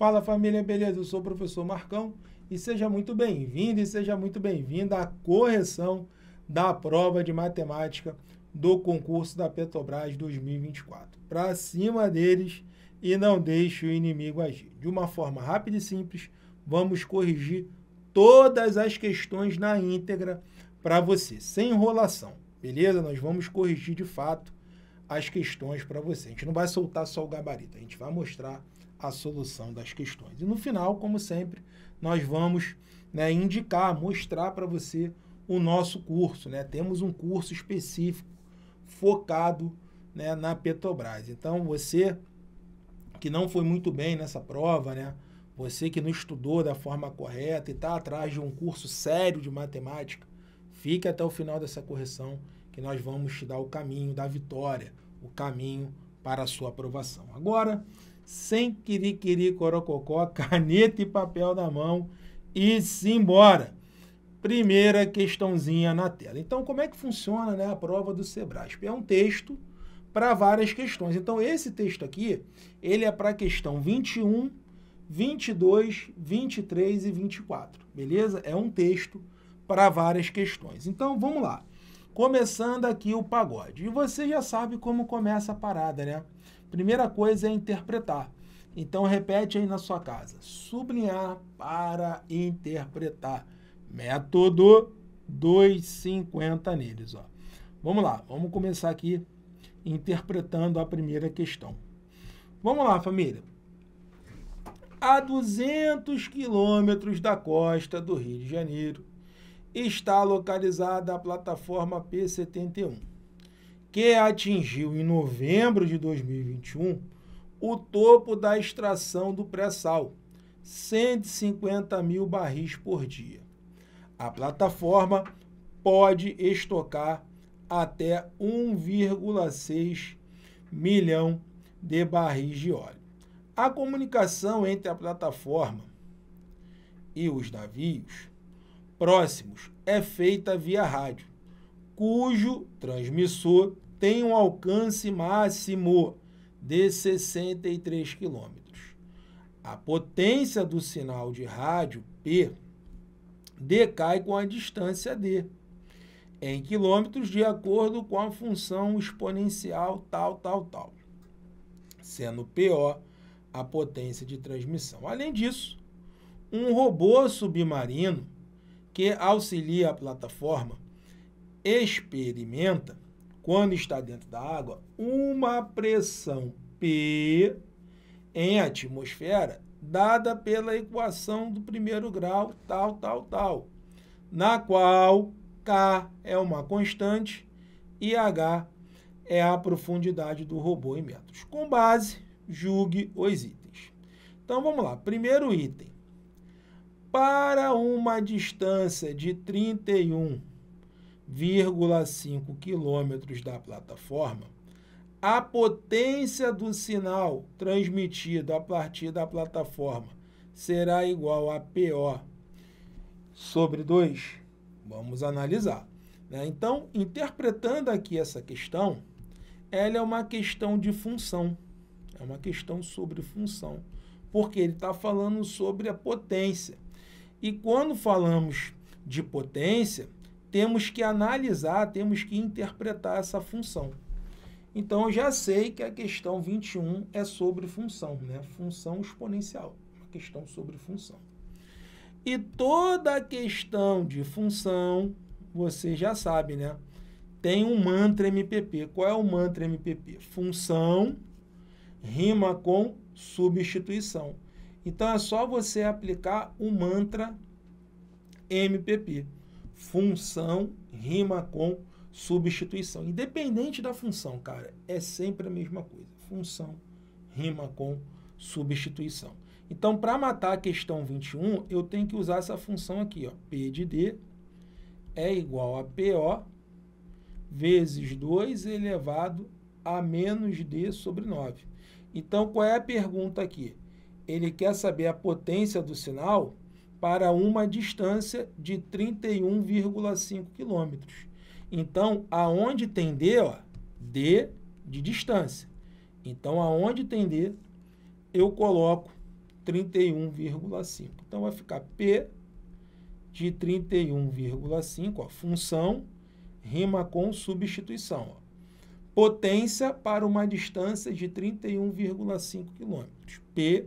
Fala família, beleza? Eu sou o professor Marcão e seja muito bem-vindo e seja muito bem-vinda à correção da prova de matemática do concurso da Petrobras 2024. Para cima deles e não deixe o inimigo agir. De uma forma rápida e simples, vamos corrigir todas as questões na íntegra para você, sem enrolação, beleza? Nós vamos corrigir de fato as questões para você. A gente não vai soltar só o gabarito, a gente vai mostrar a solução das questões. E no final, como sempre, nós vamos né, indicar, mostrar para você o nosso curso. Né? Temos um curso específico focado né, na Petrobras. Então, você que não foi muito bem nessa prova, né? você que não estudou da forma correta e está atrás de um curso sério de matemática, fique até o final dessa correção que nós vamos te dar o caminho da vitória, o caminho para a sua aprovação. Agora, sem quiriquiri corococó, caneta e papel na mão e simbora. Primeira questãozinha na tela. Então, como é que funciona né, a prova do Sebrasp? É um texto para várias questões. Então, esse texto aqui, ele é para a questão 21, 22, 23 e 24, beleza? É um texto para várias questões. Então, vamos lá. Começando aqui o pagode. E você já sabe como começa a parada, né? Primeira coisa é interpretar. Então repete aí na sua casa. Sublinhar para interpretar. Método 250 neles, ó. Vamos lá, vamos começar aqui interpretando a primeira questão. Vamos lá, família. A 200 quilômetros da costa do Rio de Janeiro está localizada a plataforma P71 que atingiu em novembro de 2021 o topo da extração do pré-sal, 150 mil barris por dia. A plataforma pode estocar até 1,6 milhão de barris de óleo. A comunicação entre a plataforma e os navios próximos é feita via rádio, cujo transmissor tem um alcance máximo de 63 km. A potência do sinal de rádio P decai com a distância D em quilômetros de acordo com a função exponencial tal, tal, tal, sendo PO a potência de transmissão. Além disso, um robô submarino que auxilia a plataforma experimenta, quando está dentro da água, uma pressão P em atmosfera dada pela equação do primeiro grau, tal, tal, tal, na qual K é uma constante e H é a profundidade do robô em metros. Com base, julgue os itens. Então vamos lá. Primeiro item. Para uma distância de 31 1,5 km da plataforma, a potência do sinal transmitido a partir da plataforma será igual a PO sobre 2? Vamos analisar. Né? Então, interpretando aqui essa questão, ela é uma questão de função. É uma questão sobre função. Porque ele está falando sobre a potência. E quando falamos de potência, temos que analisar, temos que interpretar essa função. Então, eu já sei que a questão 21 é sobre função, né? Função exponencial, uma questão sobre função. E toda a questão de função, você já sabe, né? Tem um mantra MPP. Qual é o mantra MPP? Função rima com substituição. Então, é só você aplicar o mantra MPP função rima com substituição. Independente da função, cara, é sempre a mesma coisa. Função rima com substituição. Então, para matar a questão 21, eu tenho que usar essa função aqui, ó. P de D é igual a PO vezes 2 elevado a menos D sobre 9. Então, qual é a pergunta aqui? Ele quer saber a potência do sinal para uma distância de 31,5 quilômetros. Então, aonde tem D, ó, D de distância. Então, aonde tem D, eu coloco 31,5. Então, vai ficar P de 31,5, função, rima com substituição. Ó. Potência para uma distância de 31,5 quilômetros. P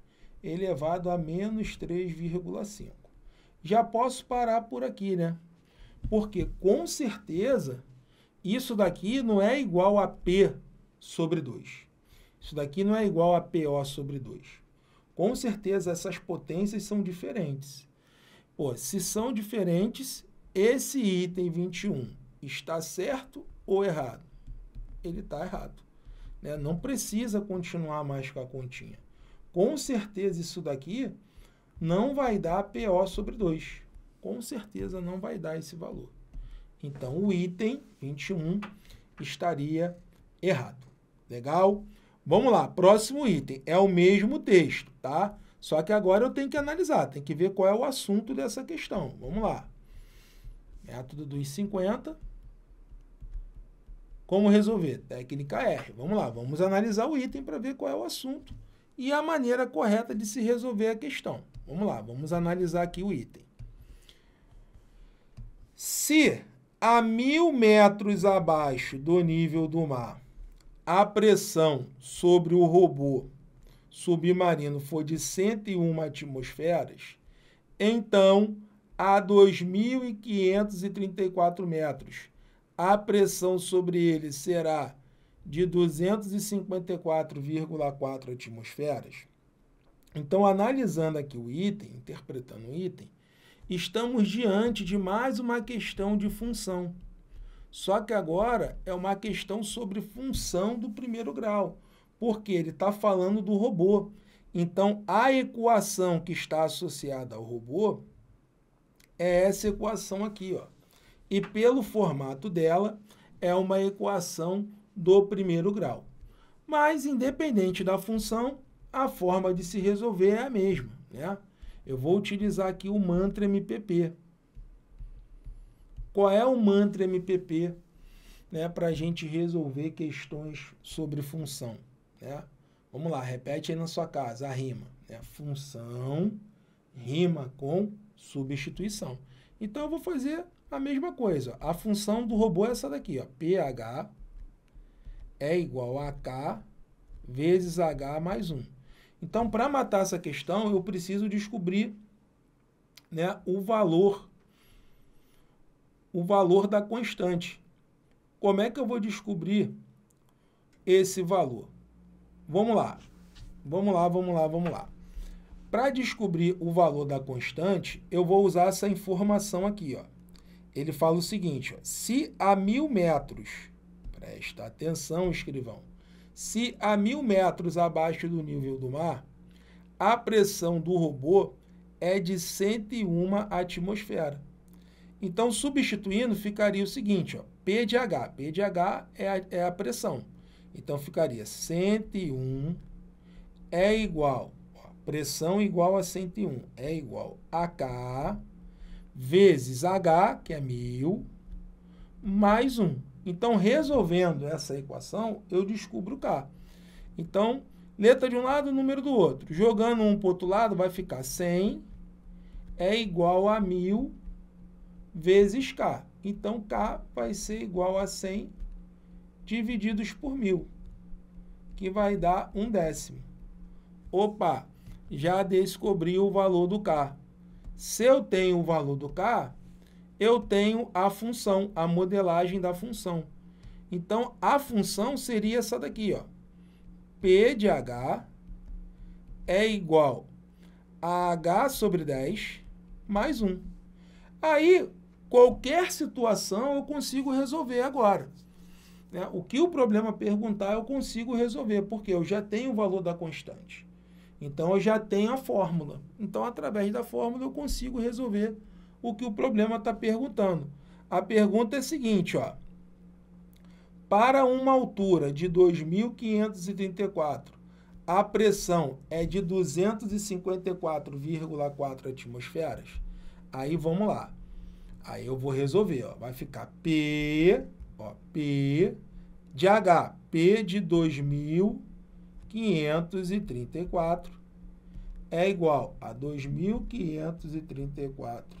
elevado a menos 3,5. Já posso parar por aqui, né? Porque com certeza isso daqui não é igual a P sobre 2. Isso daqui não é igual a PO sobre 2. Com certeza essas potências são diferentes. Pô, se são diferentes, esse item 21 está certo ou errado? Ele está errado. Né? Não precisa continuar mais com a continha com certeza isso daqui não vai dar PO sobre 2. Com certeza não vai dar esse valor. Então, o item 21 estaria errado. Legal? Vamos lá, próximo item. É o mesmo texto, tá? Só que agora eu tenho que analisar, tem que ver qual é o assunto dessa questão. Vamos lá. Método dos 50. Como resolver? Técnica R. Vamos lá, vamos analisar o item para ver qual é o assunto e a maneira correta de se resolver a questão. Vamos lá, vamos analisar aqui o item. Se a mil metros abaixo do nível do mar a pressão sobre o robô submarino for de 101 atmosferas, então a 2.534 metros a pressão sobre ele será de 254,4 atmosferas. Então, analisando aqui o item, interpretando o item, estamos diante de mais uma questão de função. Só que agora é uma questão sobre função do primeiro grau, porque ele está falando do robô. Então, a equação que está associada ao robô é essa equação aqui. Ó. E pelo formato dela, é uma equação do primeiro grau. Mas, independente da função, a forma de se resolver é a mesma. Né? Eu vou utilizar aqui o mantra MPP. Qual é o mantra MPP né, para a gente resolver questões sobre função? Né? Vamos lá, repete aí na sua casa a rima. Né? Função rima com substituição. Então, eu vou fazer a mesma coisa. A função do robô é essa daqui, ó, pH é igual a K vezes H mais 1. Então, para matar essa questão, eu preciso descobrir né, o valor o valor da constante. Como é que eu vou descobrir esse valor? Vamos lá. Vamos lá, vamos lá, vamos lá. Para descobrir o valor da constante, eu vou usar essa informação aqui. Ó. Ele fala o seguinte, ó, se a mil metros Presta atenção, escrivão. Se a mil metros abaixo do nível do mar, a pressão do robô é de 101 atmosfera. Então, substituindo, ficaria o seguinte, ó, P de H. P de H é a, é a pressão. Então, ficaria 101 é igual, ó, pressão igual a 101, é igual a K vezes H, que é 1.000, mais 1. Então, resolvendo essa equação, eu descubro K. Então, letra de um lado, número do outro. Jogando um para outro lado, vai ficar 100 é igual a 1.000 vezes K. Então, K vai ser igual a 100 divididos por 1.000, que vai dar um décimo. Opa, já descobri o valor do K. Se eu tenho o valor do K, eu tenho a função, a modelagem da função. Então, a função seria essa daqui, ó. P de H é igual a H sobre 10 mais 1. Aí, qualquer situação eu consigo resolver agora. Né? O que o problema perguntar, eu consigo resolver, porque eu já tenho o valor da constante. Então, eu já tenho a fórmula. Então, através da fórmula, eu consigo resolver o que o problema está perguntando. A pergunta é a seguinte, ó. Para uma altura de 2534, a pressão é de 254,4 atmosferas. Aí vamos lá. Aí eu vou resolver, ó. Vai ficar P, ó, P de H, P de 2534 é igual a 2534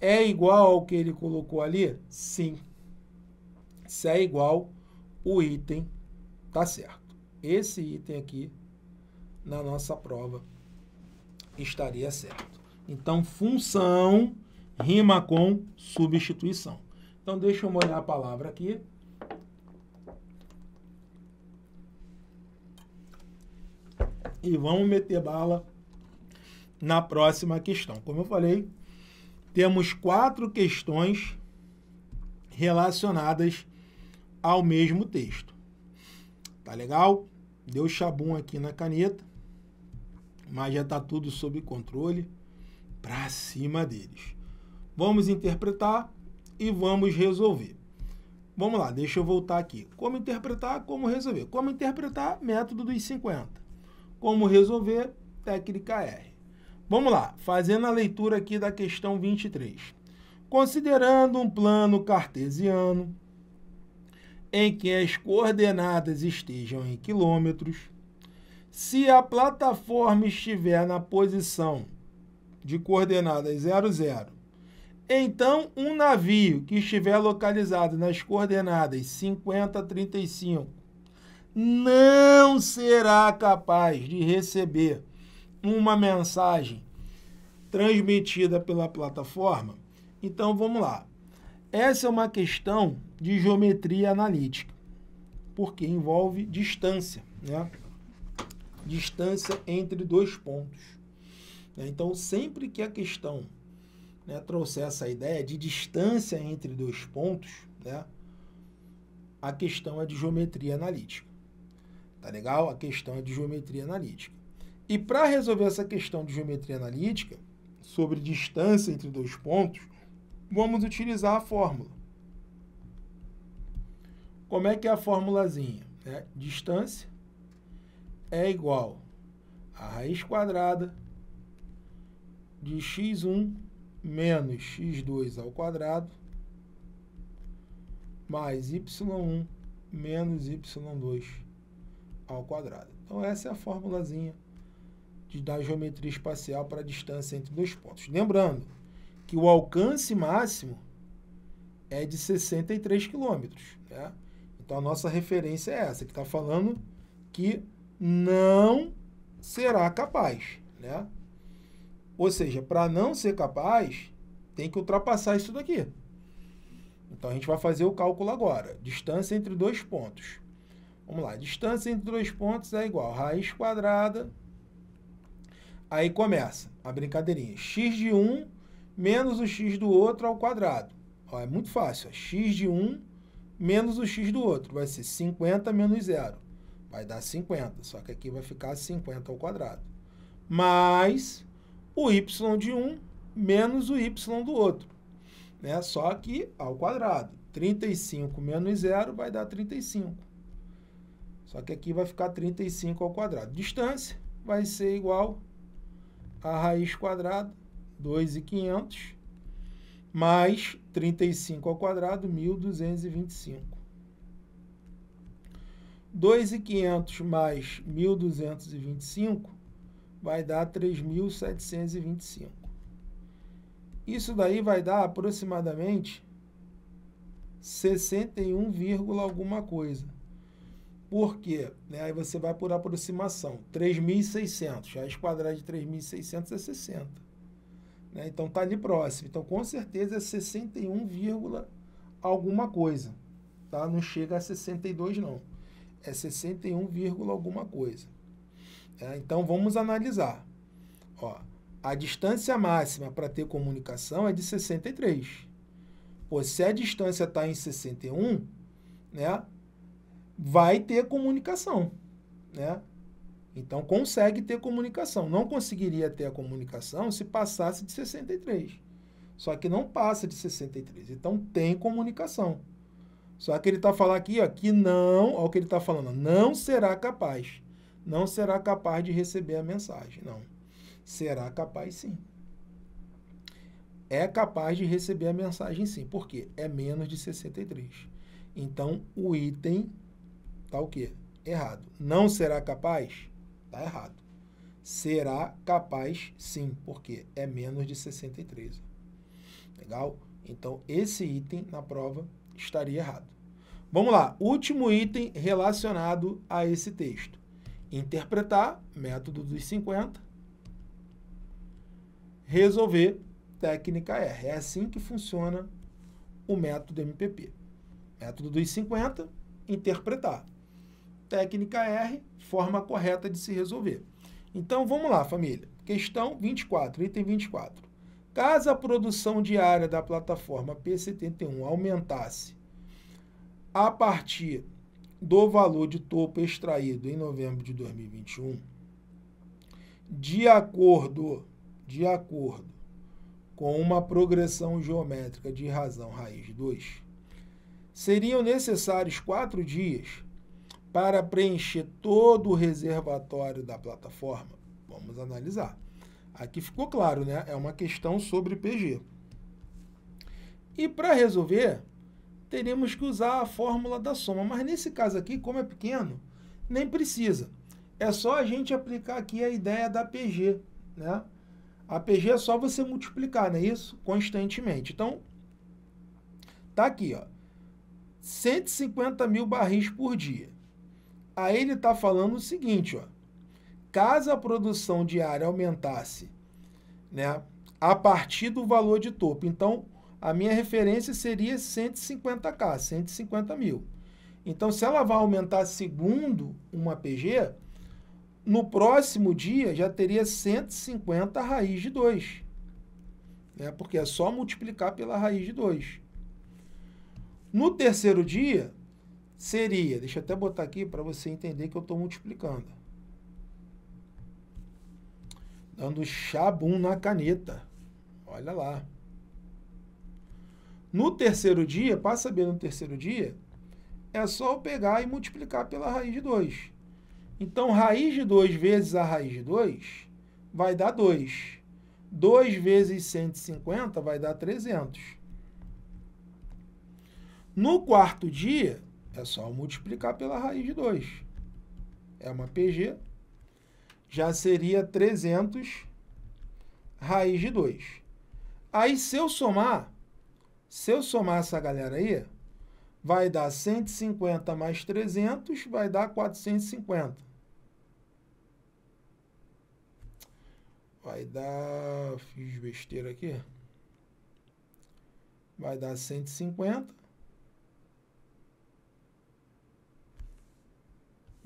é igual ao que ele colocou ali? Sim. Se é igual, o item tá certo. Esse item aqui na nossa prova estaria certo. Então, função rima com substituição. Então, deixa eu molhar a palavra aqui. E vamos meter bala na próxima questão. Como eu falei, temos quatro questões relacionadas ao mesmo texto. Tá legal? Deu chabum aqui na caneta, mas já está tudo sob controle para cima deles. Vamos interpretar e vamos resolver. Vamos lá, deixa eu voltar aqui. Como interpretar, como resolver. Como interpretar, método dos 50. Como resolver, técnica R. Vamos lá, fazendo a leitura aqui da questão 23. Considerando um plano cartesiano em que as coordenadas estejam em quilômetros, se a plataforma estiver na posição de coordenadas 00, então um navio que estiver localizado nas coordenadas 50, 35 não será capaz de receber uma mensagem transmitida pela plataforma? Então vamos lá. Essa é uma questão de geometria analítica, porque envolve distância, né? Distância entre dois pontos. Né? Então, sempre que a questão né, trouxer essa ideia de distância entre dois pontos, né, a questão é de geometria analítica. Tá legal? A questão é de geometria analítica. E para resolver essa questão de geometria analítica, sobre distância entre dois pontos, vamos utilizar a fórmula. Como é que é a formulazinha? É, distância é igual a raiz quadrada de x1 menos x2 ao quadrado mais y1 menos y2 ao quadrado. Então, essa é a formulazinha da geometria espacial para a distância entre dois pontos. Lembrando que o alcance máximo é de 63 km. Né? Então a nossa referência é essa, que está falando que não será capaz. Né? Ou seja, para não ser capaz, tem que ultrapassar isso daqui. Então a gente vai fazer o cálculo agora. Distância entre dois pontos. Vamos lá, distância entre dois pontos é igual a raiz quadrada Aí começa a brincadeirinha. x de 1 menos o x do outro ao quadrado. Ó, é muito fácil. Ó. x de 1 menos o x do outro. Vai ser 50 menos zero. Vai dar 50. Só que aqui vai ficar 50 ao quadrado. Mais o y de 1 menos o y do outro. Né? Só que ao quadrado. 35 menos zero vai dar 35. Só que aqui vai ficar 35 ao quadrado. Distância vai ser igual a raiz quadrada, 2,500, mais 35 ao quadrado, 1.225. 2,500 mais 1.225 vai dar 3.725. Isso daí vai dar aproximadamente 61, alguma coisa porque né, aí você vai por aproximação. 3.600, raiz quadrada de 3.600 é 60. Né? Então está ali próximo. Então com certeza é 61, alguma coisa. Tá? Não chega a 62 não. É 61, alguma coisa. É, então vamos analisar. Ó, a distância máxima para ter comunicação é de 63. Pô, se a distância está em 61, né, vai ter comunicação, né? Então consegue ter comunicação. Não conseguiria ter a comunicação se passasse de 63. Só que não passa de 63. Então tem comunicação. Só que ele está falando aqui, ó, que não, olha o que ele está falando, não será capaz. Não será capaz de receber a mensagem, não. Será capaz sim. É capaz de receber a mensagem sim. Por quê? É menos de 63. Então o item o quê? Errado. Não será capaz? Tá errado. Será capaz, sim, porque é menos de 63. Legal? Então, esse item na prova estaria errado. Vamos lá, último item relacionado a esse texto. Interpretar, método dos 50. Resolver, técnica R. É assim que funciona o método MPP. Método dos 50, interpretar técnica R, forma correta de se resolver. Então vamos lá, família. Questão 24, item 24. Caso a produção diária da plataforma P71 aumentasse a partir do valor de topo extraído em novembro de 2021, de acordo, de acordo com uma progressão geométrica de razão raiz 2, seriam necessários quatro dias para preencher todo o reservatório da plataforma? Vamos analisar. Aqui ficou claro, né? É uma questão sobre PG. E para resolver, teremos que usar a fórmula da soma. Mas nesse caso aqui, como é pequeno, nem precisa. É só a gente aplicar aqui a ideia da PG, né? A PG é só você multiplicar, não é isso? Constantemente. Então, tá aqui, ó. 150 mil barris por dia. Aí ele está falando o seguinte, ó. Caso a produção diária aumentasse, né, a partir do valor de topo. Então, a minha referência seria 150k, 150 mil. Então, se ela vai aumentar segundo uma PG, no próximo dia já teria 150 raiz de 2. Né? Porque é só multiplicar pela raiz de 2. No terceiro dia, seria, deixa eu até botar aqui para você entender que eu estou multiplicando. Dando chabum na caneta. Olha lá. No terceiro dia, para saber no terceiro dia, é só eu pegar e multiplicar pela raiz de 2. Então, raiz de 2 vezes a raiz de 2 vai dar 2. 2 vezes 150 vai dar 300. No quarto dia, é só multiplicar pela raiz de 2. É uma PG. Já seria 300 raiz de 2. Aí, se eu somar, se eu somar essa galera aí, vai dar 150 mais 300, vai dar 450. Vai dar... Fiz besteira aqui. Vai dar 150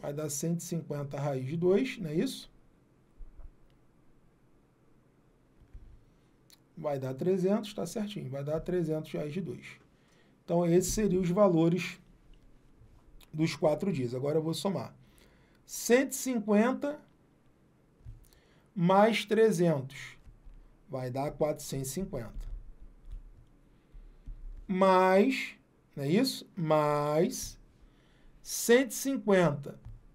Vai dar 150 raiz de 2, não é isso? Vai dar 300, está certinho. Vai dar 300 raiz de 2. Então, esses seriam os valores dos quatro dias. Agora eu vou somar. 150 mais 300 vai dar 450. Mais, não é isso? Mais 150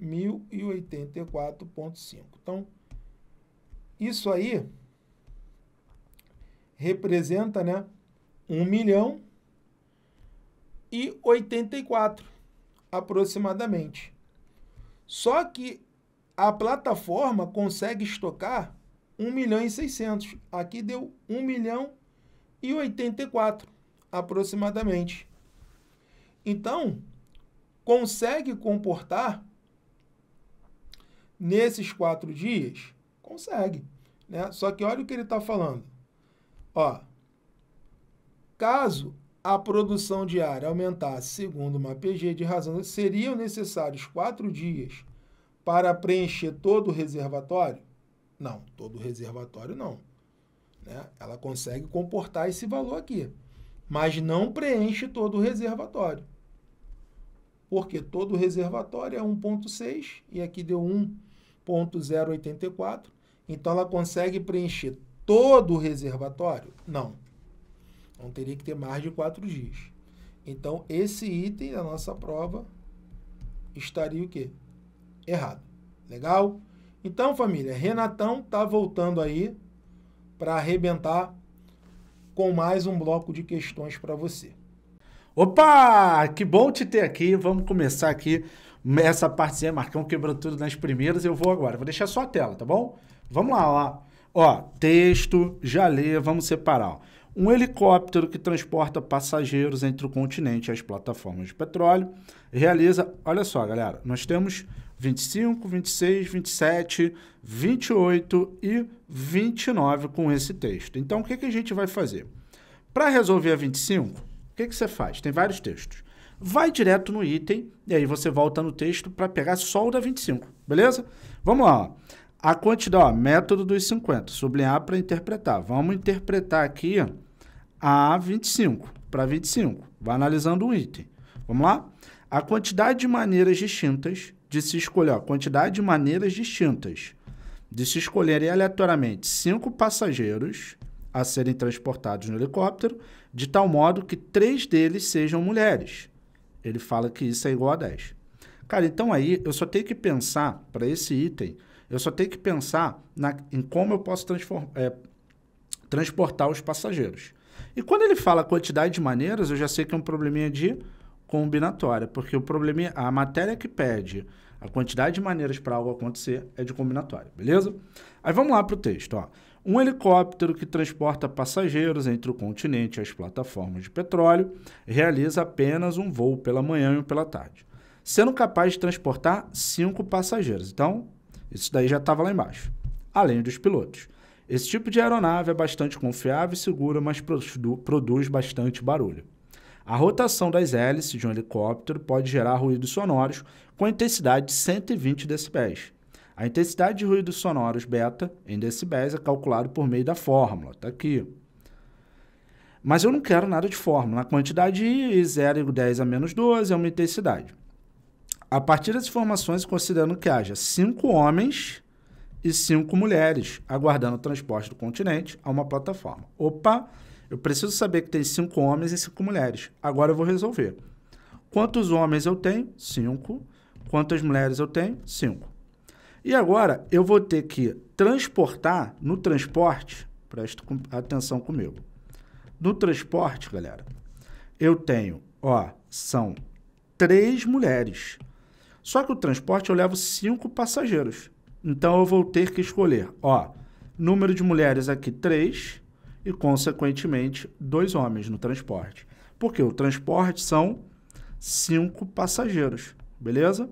1084,5. Então, isso aí representa, né, 1 milhão e 84 aproximadamente. Só que a plataforma consegue estocar 1 milhão e 600. Aqui deu 1 milhão e 84 aproximadamente. Então, consegue comportar nesses quatro dias, consegue. Né? Só que olha o que ele está falando. Ó, caso a produção diária aumentasse, segundo uma PG de razão, seriam necessários quatro dias para preencher todo o reservatório? Não, todo o reservatório não. Né? Ela consegue comportar esse valor aqui, mas não preenche todo o reservatório. Porque todo o reservatório é 1,6 e aqui deu 1. 0,084. Então ela consegue preencher todo o reservatório? Não. Então teria que ter mais de 4 dias. Então esse item da nossa prova estaria o quê? Errado. Legal? Então, família, Renatão tá voltando aí para arrebentar com mais um bloco de questões para você. Opa, que bom te ter aqui. Vamos começar aqui essa parte, é Marcão quebrou tudo nas primeiras, eu vou agora. Vou deixar só a tela, tá bom? Vamos lá, ó. Ó, texto, já lê, vamos separar. Ó. Um helicóptero que transporta passageiros entre o continente e as plataformas de petróleo realiza. Olha só, galera, nós temos 25, 26, 27, 28 e 29 com esse texto. Então, o que, que a gente vai fazer? Para resolver a 25, o que, que você faz? Tem vários textos vai direto no item e aí você volta no texto para pegar só o da 25, beleza? Vamos lá. A quantidade, ó, método dos 50, sublinhar para interpretar. Vamos interpretar aqui a 25 para 25. Vai analisando um item. Vamos lá? A quantidade de maneiras distintas de se escolher, ó, quantidade de maneiras distintas de se escolherem aleatoriamente cinco passageiros a serem transportados no helicóptero, de tal modo que três deles sejam mulheres. Ele fala que isso é igual a 10. Cara, então aí eu só tenho que pensar para esse item, eu só tenho que pensar na, em como eu posso é, transportar os passageiros. E quando ele fala quantidade de maneiras, eu já sei que é um probleminha de combinatória, porque o problema, a matéria que pede a quantidade de maneiras para algo acontecer é de combinatória, beleza? Aí vamos lá para o texto, ó um helicóptero que transporta passageiros entre o continente e as plataformas de petróleo realiza apenas um voo pela manhã e pela tarde, sendo capaz de transportar cinco passageiros. Então, isso daí já estava lá embaixo, além dos pilotos. Esse tipo de aeronave é bastante confiável e segura, mas produz bastante barulho. A rotação das hélices de um helicóptero pode gerar ruídos sonoros com intensidade de 120 decibéis a intensidade de ruídos sonoros beta em decibéis é calculada por meio da fórmula, está aqui. Mas eu não quero nada de fórmula. A quantidade I, 0, 10 a menos 12 é uma intensidade. A partir das informações, considerando que haja cinco homens e cinco mulheres aguardando o transporte do continente a uma plataforma. Opa, eu preciso saber que tem cinco homens e cinco mulheres. Agora eu vou resolver. Quantos homens eu tenho? Cinco. Quantas mulheres eu tenho? Cinco. E agora eu vou ter que transportar no transporte, presta atenção comigo. No transporte, galera, eu tenho, ó, são três mulheres. Só que o transporte eu levo cinco passageiros. Então eu vou ter que escolher, ó, número de mulheres aqui três e consequentemente dois homens no transporte. Porque o transporte são cinco passageiros, beleza?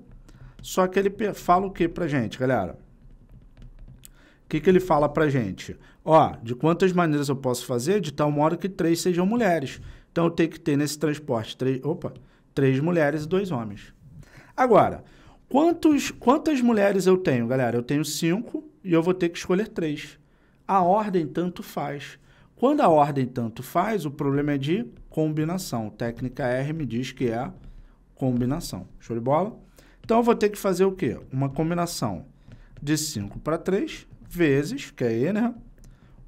Só que ele fala o que pra gente, galera? O que, que ele fala pra gente? Ó, de quantas maneiras eu posso fazer de tal modo que três sejam mulheres. Então eu tenho que ter nesse transporte três, opa, três mulheres e dois homens. Agora, quantos, quantas mulheres eu tenho, galera? Eu tenho cinco e eu vou ter que escolher três. A ordem tanto faz. Quando a ordem tanto faz, o problema é de combinação. Técnica R me diz que é combinação. Show de bola? Então eu vou ter que fazer o quê? Uma combinação de 5 para 3 vezes, que é E, né?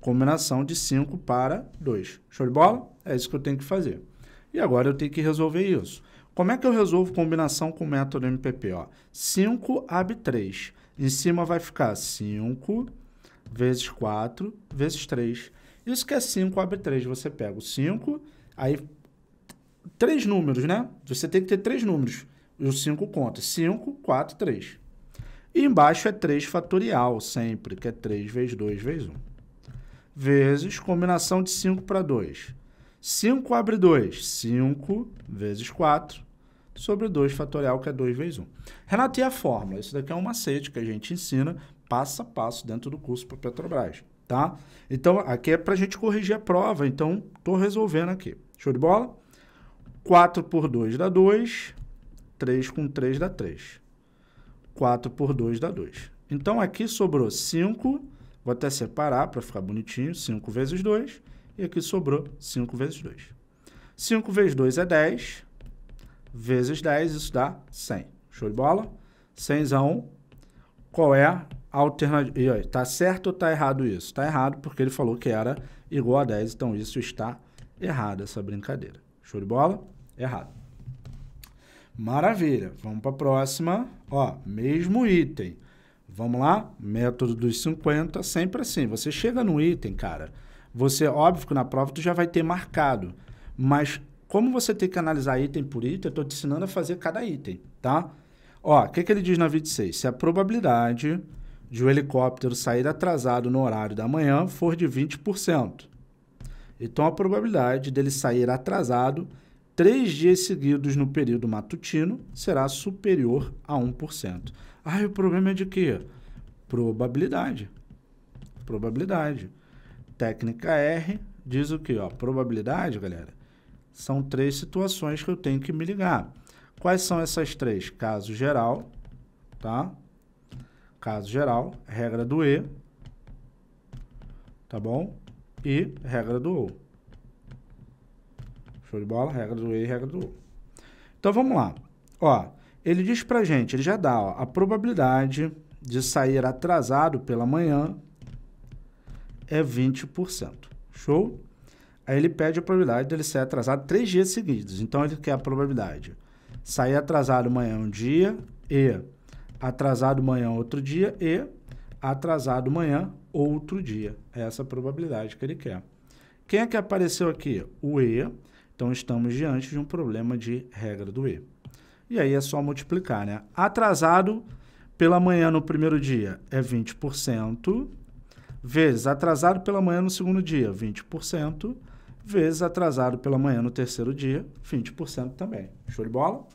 Combinação de 5 para 2. Show de bola? É isso que eu tenho que fazer. E agora eu tenho que resolver isso. Como é que eu resolvo combinação com o método MPP? 5 abre 3. Em cima vai ficar 5 vezes 4 vezes 3. Isso que é 5 abre 3. Você pega o 5, aí três números, né? Você tem que ter três números. E o 5 conta. 5, 4, 3. E embaixo é 3 fatorial, sempre, que é 3 vezes 2 vezes 1. Vezes combinação de 5 para 2. 5 abre 2. 5 vezes 4 sobre 2 fatorial, que é 2 vezes 1. Renato, e a fórmula? Isso daqui é um macete que a gente ensina passo a passo dentro do curso para Petrobras, tá? Então, aqui é para a gente corrigir a prova. Então, estou resolvendo aqui. Show de bola? 4 por 2 dá 2. 3 com 3 dá 3. 4 por 2 dá 2. Então, aqui sobrou 5, vou até separar para ficar bonitinho, 5 vezes 2, e aqui sobrou 5 vezes 2. 5 vezes 2 é 10, vezes 10, isso dá 100. Show de bola? 100 a 1. Qual é a alternativa? Está certo ou está errado isso? Está errado porque ele falou que era igual a 10, então isso está errado, essa brincadeira. Show de bola? Errado. Maravilha. Vamos para a próxima. Ó, mesmo item. Vamos lá? Método dos 50, sempre assim. Você chega no item, cara. Você, óbvio que na prova tu já vai ter marcado. Mas como você tem que analisar item por item, eu tô te ensinando a fazer cada item, tá? Ó, o que, que ele diz na 26? Se a probabilidade de o um helicóptero sair atrasado no horário da manhã for de 20%. Então a probabilidade dele sair atrasado três dias seguidos no período matutino será superior a 1%. Ah, o problema é de quê? Probabilidade. Probabilidade. Técnica R diz o que? Ó, probabilidade, galera, são três situações que eu tenho que me ligar. Quais são essas três? Caso geral, tá? Caso geral, regra do E, tá bom? E regra do O. Show de bola? Regra do E e regra do U. Então vamos lá. Ó, ele diz pra gente, ele já dá ó, a probabilidade de sair atrasado pela manhã é 20%. Show? Aí ele pede a probabilidade dele ser atrasado três dias seguidos. Então ele quer a probabilidade. Sair atrasado amanhã um dia e atrasado amanhã outro dia e atrasado amanhã outro dia. É essa é a probabilidade que ele quer. Quem é que apareceu aqui? O E então, estamos diante de um problema de regra do E. E aí é só multiplicar, né? Atrasado pela manhã no primeiro dia é 20%, vezes atrasado pela manhã no segundo dia, 20%, vezes atrasado pela manhã no terceiro dia, 20% também. Show de bola?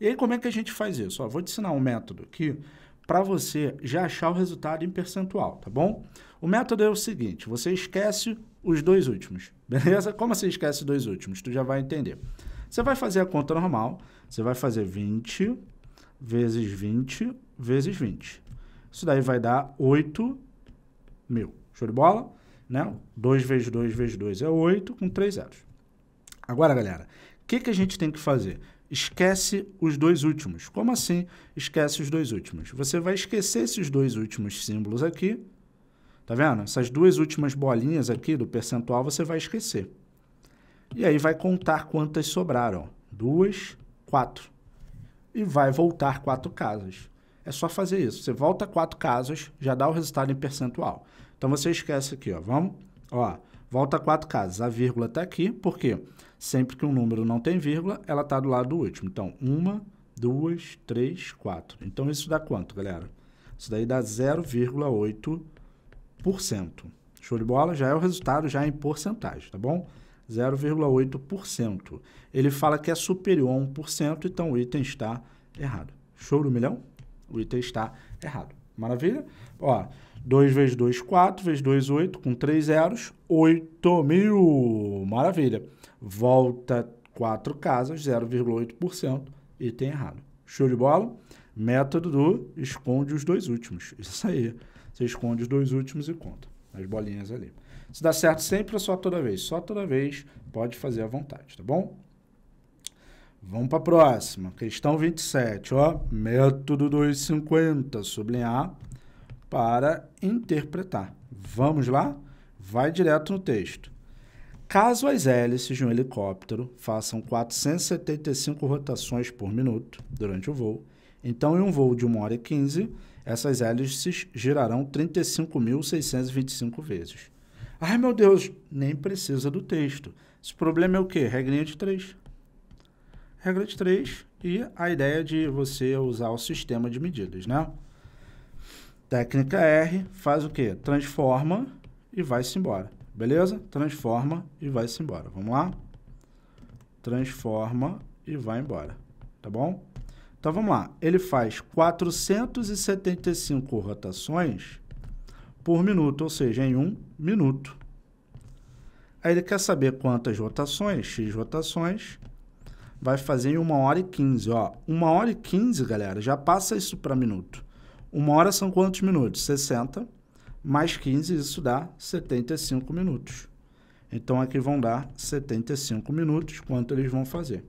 E aí, como é que a gente faz isso? Ó, vou te ensinar um método aqui para você já achar o resultado em percentual, tá bom? O método é o seguinte, você esquece os dois últimos, beleza? Como você esquece os dois últimos? Tu já vai entender. Você vai fazer a conta normal, você vai fazer 20 vezes 20 vezes 20. Isso daí vai dar 8 mil. Show de bola? Né? 2 vezes 2 vezes 2 é 8, com 3 zeros. Agora, galera, o que, que a gente tem que fazer? Esquece os dois últimos. Como assim esquece os dois últimos? Você vai esquecer esses dois últimos símbolos aqui Tá vendo? Essas duas últimas bolinhas aqui do percentual você vai esquecer. E aí vai contar quantas sobraram. Duas, quatro. E vai voltar quatro casas. É só fazer isso. Você volta quatro casas, já dá o resultado em percentual. Então você esquece aqui, ó. Vamos? Ó, volta quatro casas. A vírgula está aqui, porque sempre que um número não tem vírgula, ela está do lado do último. Então, uma, duas, três, quatro. Então isso dá quanto, galera? Isso daí dá 0,8 Show de bola? Já é o resultado, já é em porcentagem, tá bom? 0,8%. Ele fala que é superior a 1%, então o item está errado. Show do milhão? O item está errado. Maravilha? Ó, 2 vezes 2, 4, vezes 2, 8, com 3 zeros, 8 mil. Maravilha. Volta 4 casas, 0,8%, item errado. Show de bola? Método do esconde os dois últimos. Isso aí. Você esconde os dois últimos e conta. As bolinhas ali. Se dá certo sempre ou só toda vez? Só toda vez, pode fazer à vontade, tá bom? Vamos para a próxima. Questão 27, ó. Método 250, sublinhar para interpretar. Vamos lá? Vai direto no texto. Caso as hélices de um helicóptero façam 475 rotações por minuto durante o voo, então em um voo de 1 hora e 15 essas hélices girarão 35.625 vezes. Ai, meu Deus, nem precisa do texto. Esse problema é o quê? Regrinha de três. Regra de três e a ideia de você usar o sistema de medidas, né? Técnica R faz o quê? Transforma e vai-se embora. Beleza? Transforma e vai-se embora. Vamos lá? Transforma e vai embora. Tá bom? Então vamos lá. Ele faz 475 rotações por minuto, ou seja, em um minuto. Aí ele quer saber quantas rotações, x rotações, vai fazer em 1 hora e 15. Ó, 1 hora e 15, galera, já passa isso para minuto. 1 hora são quantos minutos? 60 mais 15, isso dá 75 minutos. Então aqui vão dar 75 minutos, quanto eles vão fazer.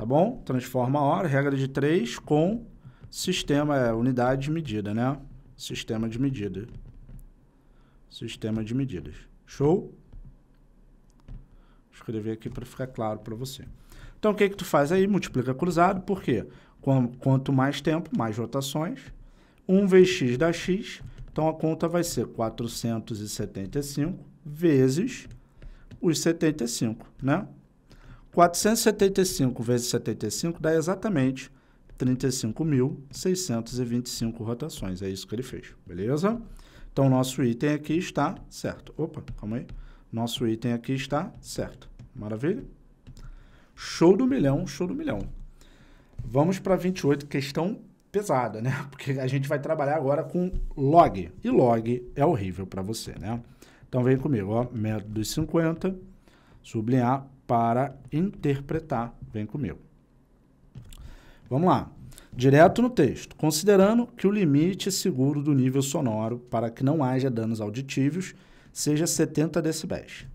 Tá bom? Transforma a hora, regra de 3 com sistema, é, unidade de medida, né? Sistema de medida. Sistema de medidas. Show? Escrever aqui para ficar claro para você. Então, o que, que tu faz aí? Multiplica cruzado, por quê? Quanto mais tempo, mais rotações. 1 vezes x dá x, então a conta vai ser 475 vezes os 75, né? 475 vezes 75 dá exatamente 35.625 rotações. É isso que ele fez, beleza? Então, nosso item aqui está certo. Opa, calma aí. Nosso item aqui está certo. Maravilha? Show do milhão, show do milhão. Vamos para 28, questão pesada, né? Porque a gente vai trabalhar agora com log. E log é horrível para você, né? Então, vem comigo, ó. Método dos 50, sublinhar para interpretar. Vem comigo. Vamos lá. Direto no texto. Considerando que o limite seguro do nível sonoro para que não haja danos auditivos seja 70 decibéis.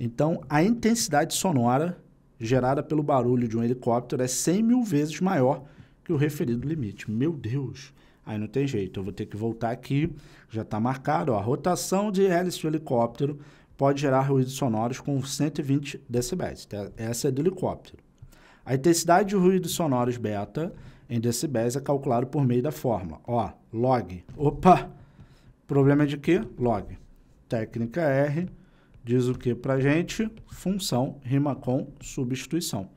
Então, a intensidade sonora gerada pelo barulho de um helicóptero é 100 mil vezes maior que o referido limite. Meu Deus! Aí não tem jeito, eu vou ter que voltar aqui, já está marcado, ó, rotação de hélice do helicóptero pode gerar ruídos sonoros com 120 decibéis. Tá? Essa é do helicóptero. A intensidade de ruídos sonoros beta em decibéis é calculada por meio da fórmula. Ó, log. Opa! Problema de quê? Log. Técnica R diz o que para gente? Função rima com substituição.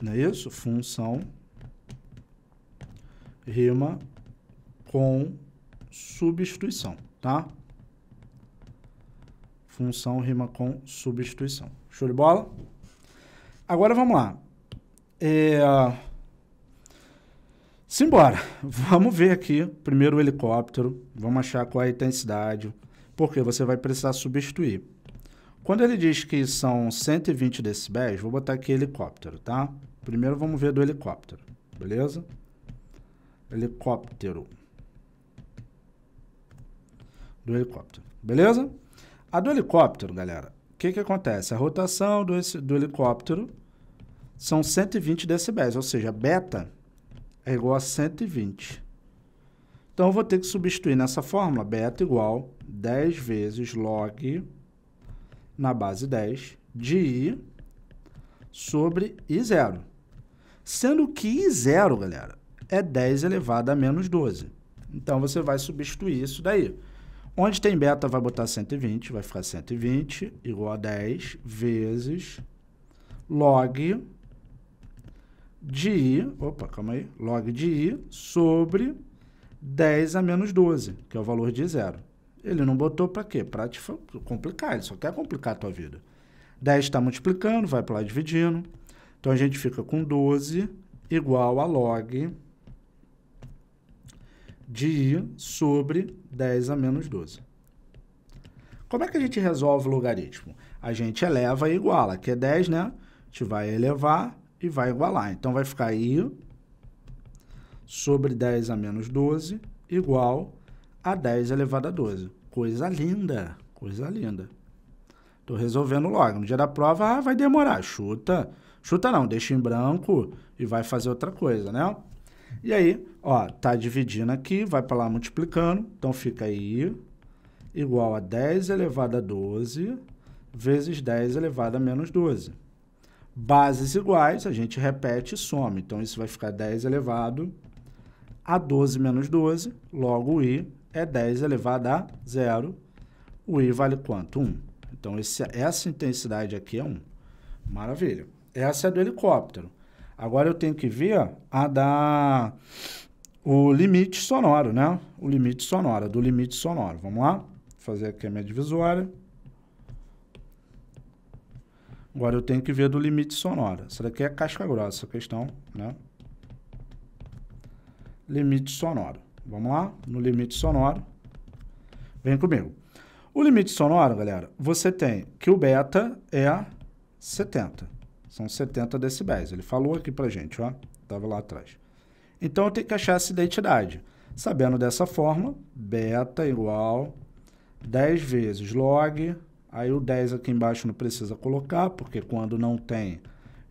Não é isso? Função rima com substituição, tá? Função rima com substituição. Show de bola? Agora vamos lá. É... Simbora. Vamos ver aqui primeiro o helicóptero. Vamos achar qual é a intensidade. Porque você vai precisar substituir. Quando ele diz que são 120 decibéis, vou botar aqui helicóptero, tá? Primeiro vamos ver do helicóptero, beleza? Helicóptero. Do helicóptero, beleza? A do helicóptero, galera, o que, que acontece? A rotação do, do helicóptero são 120 decibéis, ou seja, beta é igual a 120. Então, eu vou ter que substituir nessa fórmula beta igual 10 vezes log na base 10 de I sobre I0. Sendo que I0, galera, é 10 elevado a menos 12. Então, você vai substituir isso daí. Onde tem beta, vai botar 120, vai ficar 120 igual a 10 vezes log de i, opa, calma aí, log de i sobre 10 a menos 12, que é o valor de zero. Ele não botou para quê? Para te complicar, ele só quer complicar a tua vida. 10 está multiplicando, vai para lá dividindo. Então, a gente fica com 12 igual a log de i sobre 10 a menos 12. Como é que a gente resolve o logaritmo? A gente eleva e iguala, que é 10, né? A gente vai elevar e vai igualar. Então, vai ficar i sobre 10 a menos 12 igual a 10 elevado a 12. Coisa linda, coisa linda. Estou resolvendo logo. No dia da prova, ah, vai demorar. Chuta. Chuta não, deixa em branco e vai fazer outra coisa, né? E aí, ó, tá dividindo aqui, vai para lá multiplicando. Então fica aí igual a 10 elevado a 12 vezes 10 elevado a menos 12. Bases iguais, a gente repete e some. Então isso vai ficar 10 elevado a 12 menos 12, logo o i é 10 elevado a zero. O i vale quanto? 1. Então esse, essa intensidade aqui é 1. Maravilha. Essa é do helicóptero. Agora eu tenho que ver a da o limite sonoro, né? O limite sonoro, do limite sonoro. Vamos lá? Vou fazer aqui a minha divisória. Agora eu tenho que ver do limite sonoro. Isso daqui é casca grossa, essa questão, né? Limite sonoro. Vamos lá? No limite sonoro. Vem comigo. O limite sonoro, galera, você tem que o beta é 70. São 70 decibéis. Ele falou aqui pra gente, ó. Tava lá atrás. Então eu tenho que achar essa identidade. Sabendo dessa forma, beta igual 10 vezes log. Aí o 10 aqui embaixo não precisa colocar, porque quando não tem,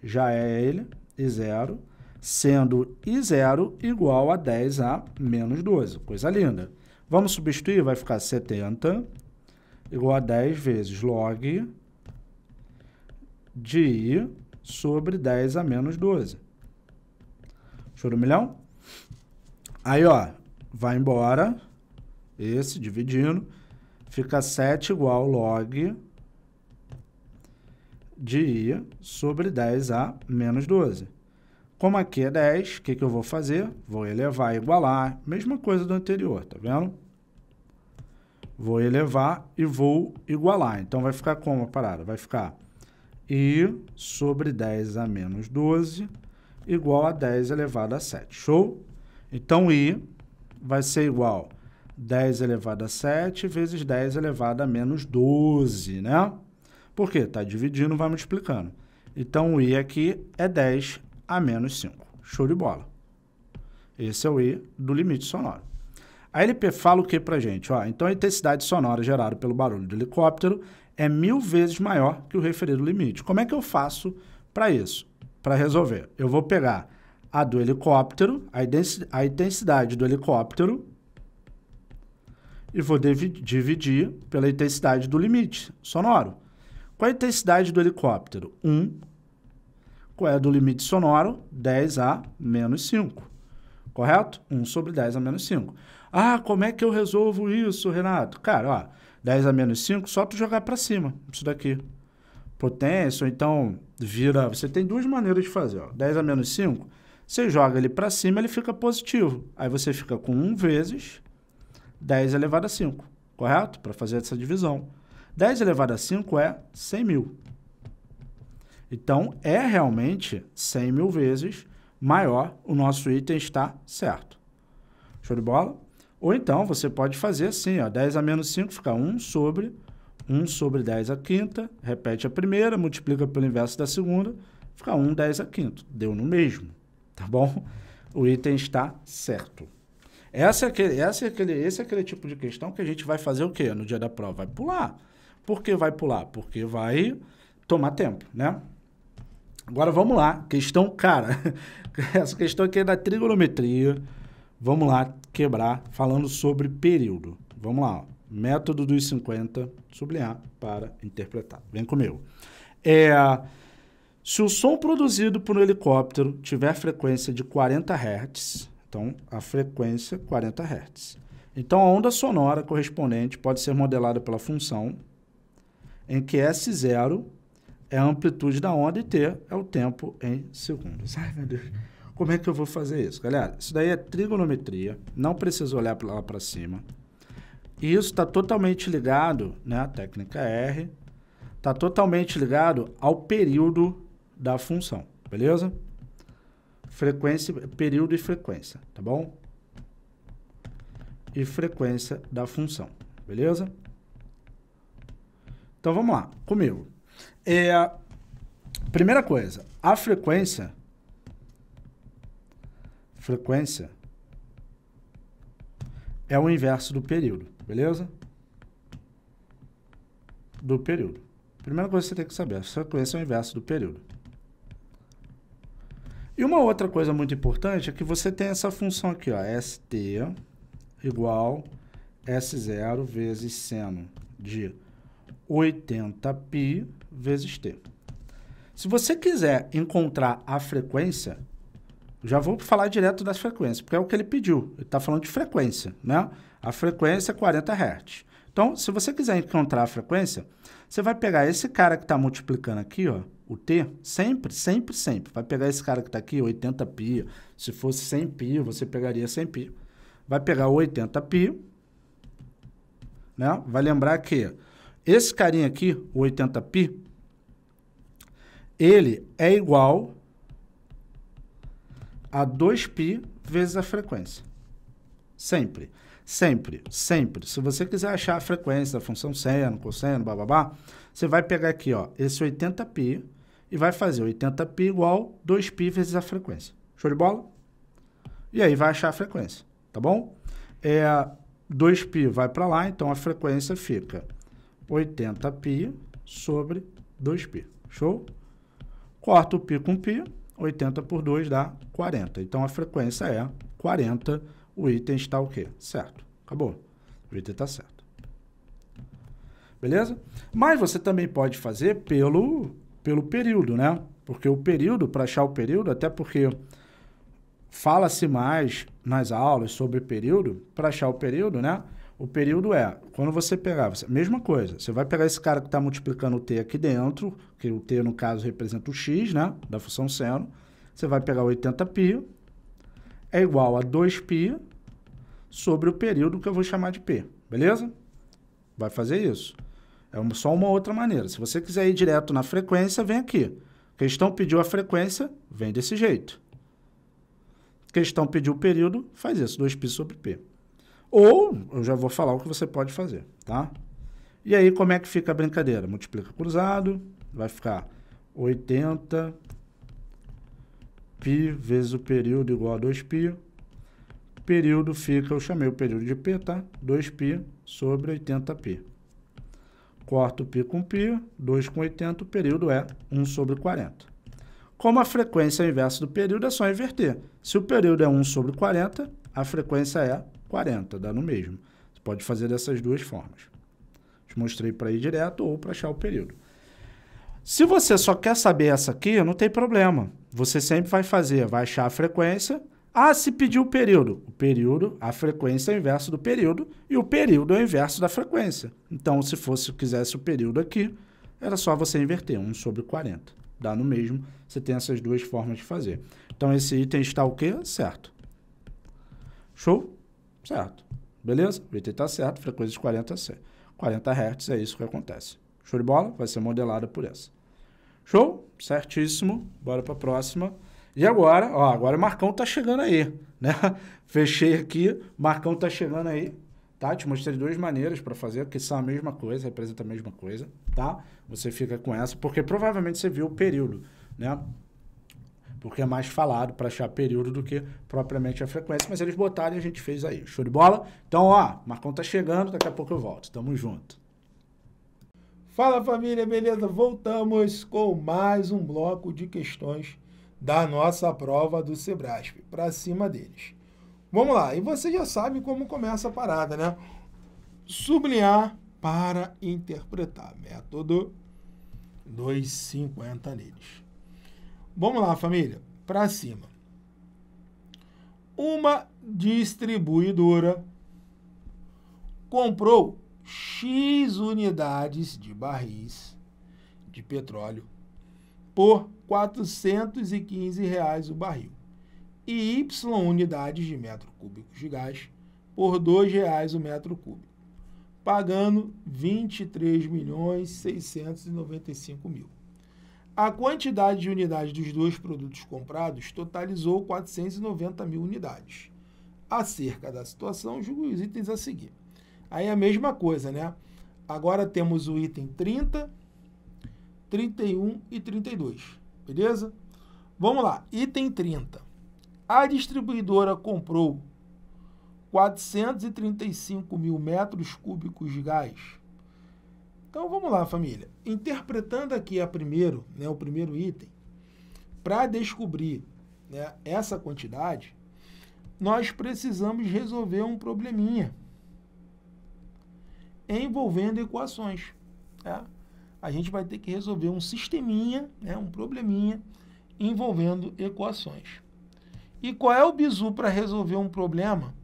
já é ele, e zero. Sendo I0 igual a 10 a menos 12. Coisa linda. Vamos substituir, vai ficar 70 igual a 10 vezes log de I sobre 10 a menos 12. Choro milhão? Aí, ó, vai embora, esse dividindo, fica 7 igual log de i sobre 10 a menos 12. Como aqui é 10, o que, que eu vou fazer? Vou elevar e igualar, mesma coisa do anterior, tá vendo? Vou elevar e vou igualar. Então, vai ficar como a parada? Vai ficar I sobre 10 a menos 12 igual a 10 elevado a 7. Show? Então, I vai ser igual a 10 elevado a 7 vezes 10 elevado a menos 12, né? Por quê? Está dividindo, vai multiplicando. Então, o I aqui é 10 a menos 5. Show de bola. Esse é o I do limite sonoro. A LP fala o que para gente? Ó, então, a intensidade sonora gerada pelo barulho do helicóptero é mil vezes maior que o referido limite. Como é que eu faço para isso? Para resolver, eu vou pegar a do helicóptero, a intensidade do helicóptero, e vou dividir pela intensidade do limite sonoro. Qual a intensidade do helicóptero? 1. Qual é a do limite sonoro? 10 a menos 5. Correto? 1 sobre 10 a menos 5. Ah, como é que eu resolvo isso, Renato? Cara, ó, 10 a menos 5, só tu jogar para cima, isso daqui. Potência, ou então vira. Você tem duas maneiras de fazer. Ó. 10 a menos 5, você joga ele para cima, ele fica positivo. Aí você fica com 1 vezes 10 elevado a 5, correto? Para fazer essa divisão. 10 elevado a 5 é 100 mil. Então, é realmente 100 mil vezes maior, o nosso item está certo. Show de bola? Ou então você pode fazer assim, ó, 10 a menos 5 fica 1 sobre 1 sobre 10 a quinta, repete a primeira, multiplica pelo inverso da segunda, fica 1 10 a quinta. Deu no mesmo, tá bom? O item está certo. Essa é aquele, essa é aquele, esse é aquele tipo de questão que a gente vai fazer o quê no dia da prova? Vai pular. Por que vai pular? Porque vai tomar tempo, né? Agora vamos lá, questão, cara, essa questão aqui é da trigonometria. Vamos lá, quebrar falando sobre período. Vamos lá, ó. método dos 50, sublinhar para interpretar. Vem comigo. É, se o som produzido por um helicóptero tiver frequência de 40 Hz, então a frequência 40 Hz. Então a onda sonora correspondente pode ser modelada pela função em que S0 é a amplitude da onda e T é o tempo em segundos. Ai, meu Deus. Como é que eu vou fazer isso? Galera, isso daí é trigonometria, não precisa olhar lá para cima. E isso está totalmente ligado, né, a técnica R, está totalmente ligado ao período da função, beleza? Frequência, período e frequência, tá bom? E frequência da função, beleza? Então vamos lá, comigo. É, primeira coisa, a frequência frequência é o inverso do período, beleza? Do período. Primeira coisa que você tem que saber, a frequência é o inverso do período. E uma outra coisa muito importante é que você tem essa função aqui, ó, st igual S0 vezes seno de 80π vezes t. Se você quiser encontrar a frequência, já vou falar direto das frequências, porque é o que ele pediu. Ele está falando de frequência, né? A frequência é 40 Hz. Então, se você quiser encontrar a frequência, você vai pegar esse cara que está multiplicando aqui, ó, o T, sempre, sempre, sempre. Vai pegar esse cara que está aqui, 80 π. Se fosse 100 π, você pegaria 100 π. Vai pegar 80 π, né? Vai lembrar que esse carinha aqui, o 80 π, ele é igual a 2π vezes a frequência. Sempre, sempre, sempre. Se você quiser achar a frequência da função seno, cosseno, blá, blá, blá, você vai pegar aqui, ó, esse 80π e vai fazer 80π igual 2π vezes a frequência. Show de bola? E aí vai achar a frequência, tá bom? É, 2π vai para lá, então a frequência fica 80π sobre 2π. Show? Corta o π com π, 80 por 2 dá 40. Então, a frequência é 40. O item está o quê? Certo. Acabou. O item está certo. Beleza? Mas você também pode fazer pelo, pelo período, né? Porque o período, para achar o período, até porque fala-se mais nas aulas sobre período, para achar o período, né? O período é, quando você pegar, você, mesma coisa, você vai pegar esse cara que está multiplicando o t aqui dentro, que o t, no caso, representa o x, né, da função seno, você vai pegar 80π, é igual a 2π sobre o período que eu vou chamar de p, beleza? Vai fazer isso. É só uma outra maneira. Se você quiser ir direto na frequência, vem aqui. Questão pediu a frequência, vem desse jeito. Questão pediu o período, faz isso, 2π sobre p. Ou, eu já vou falar o que você pode fazer, tá? E aí, como é que fica a brincadeira? Multiplica cruzado, vai ficar 80 π vezes o período igual a 2π. Período fica, eu chamei o período de π, tá? 2π sobre 80π. Corto π com π, 2 com 80, o período é 1 sobre 40. Como a frequência é inversa do período, é só inverter. Se o período é 1 sobre 40, a frequência é 40, dá no mesmo. Você pode fazer dessas duas formas. Te mostrei para ir direto ou para achar o período. Se você só quer saber essa aqui, não tem problema. Você sempre vai fazer, vai achar a frequência. Ah, se pedir o período. O período, a frequência é o inverso do período e o período é o inverso da frequência. Então, se fosse quisesse o período aqui, era só você inverter 1 sobre 40. Dá no mesmo, você tem essas duas formas de fazer. Então, esse item está o quê? Certo. Show? Certo. Beleza? O VT está certo, frequência de 40 C. 40 Hz é isso que acontece. Show de bola? Vai ser modelada por essa. Show? Certíssimo. Bora para a próxima. E agora, ó, agora o Marcão tá chegando aí, né? Fechei aqui, Marcão tá chegando aí, tá? Te mostrei duas maneiras para fazer, que são a mesma coisa, representa a mesma coisa, tá? Você fica com essa, porque provavelmente você viu o período, né? porque é mais falado para achar período do que propriamente a frequência, mas eles botaram e a gente fez aí. Show de bola? Então, ó, Marcão tá chegando, daqui a pouco eu volto. Tamo junto. Fala família, beleza? Voltamos com mais um bloco de questões da nossa prova do Sebrasp, para cima deles. Vamos lá, e você já sabe como começa a parada, né? Sublinhar para interpretar. Método 250 neles. Vamos lá, família. Para cima. Uma distribuidora comprou X unidades de barris de petróleo por R$ 415,00 o barril e Y unidades de metro cúbico de gás por R$ 2,00 o metro cúbico, pagando R$ 23.695.000. A quantidade de unidades dos dois produtos comprados totalizou 490 mil unidades. Acerca da situação, julgo os itens a seguir. Aí a mesma coisa, né? Agora temos o item 30, 31 e 32, beleza? Vamos lá, item 30. A distribuidora comprou 435 mil metros cúbicos de gás então vamos lá, família. Interpretando aqui a primeiro, né, o primeiro item, para descobrir né, essa quantidade, nós precisamos resolver um probleminha envolvendo equações. Tá? A gente vai ter que resolver um sisteminha, né, um probleminha envolvendo equações. E qual é o bizu para resolver um problema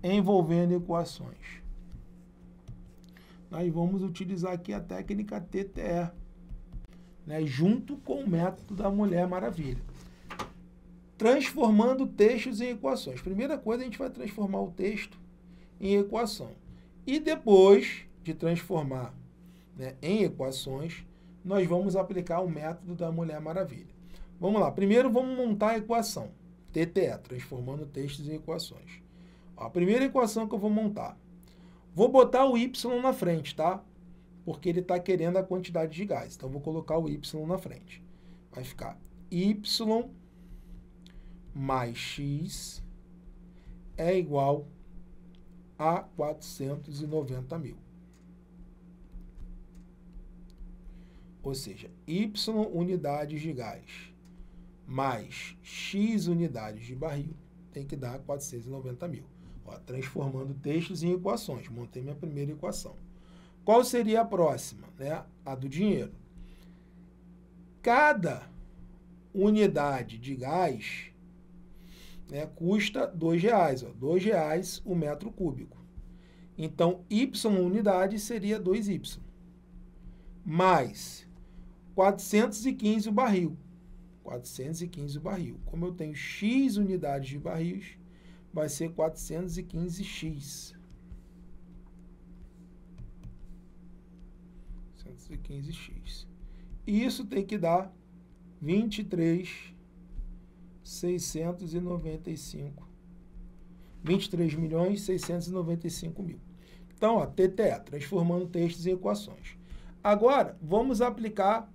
envolvendo equações? nós vamos utilizar aqui a técnica TTE, né, junto com o método da Mulher Maravilha. Transformando textos em equações. Primeira coisa, a gente vai transformar o texto em equação. E depois de transformar né, em equações, nós vamos aplicar o método da Mulher Maravilha. Vamos lá, primeiro vamos montar a equação, TTE, transformando textos em equações. Ó, a primeira equação que eu vou montar Vou botar o Y na frente, tá? Porque ele está querendo a quantidade de gás. Então, vou colocar o Y na frente. Vai ficar Y mais X é igual a 490 mil. Ou seja, Y unidades de gás mais X unidades de barril tem que dar 490 mil. Ó, transformando textos em equações. Montei minha primeira equação. Qual seria a próxima? Né? A do dinheiro. Cada unidade de gás né, custa R$ reais, R$ reais o metro cúbico. Então, y unidade seria 2y. Mais 415 o barril. 415 o barril. Como eu tenho x unidades de barris, vai ser 415x. 415x. E isso tem que dar 23,695. 23 milhões 695 mil. Então, ó, TTE, transformando textos em equações. Agora, vamos aplicar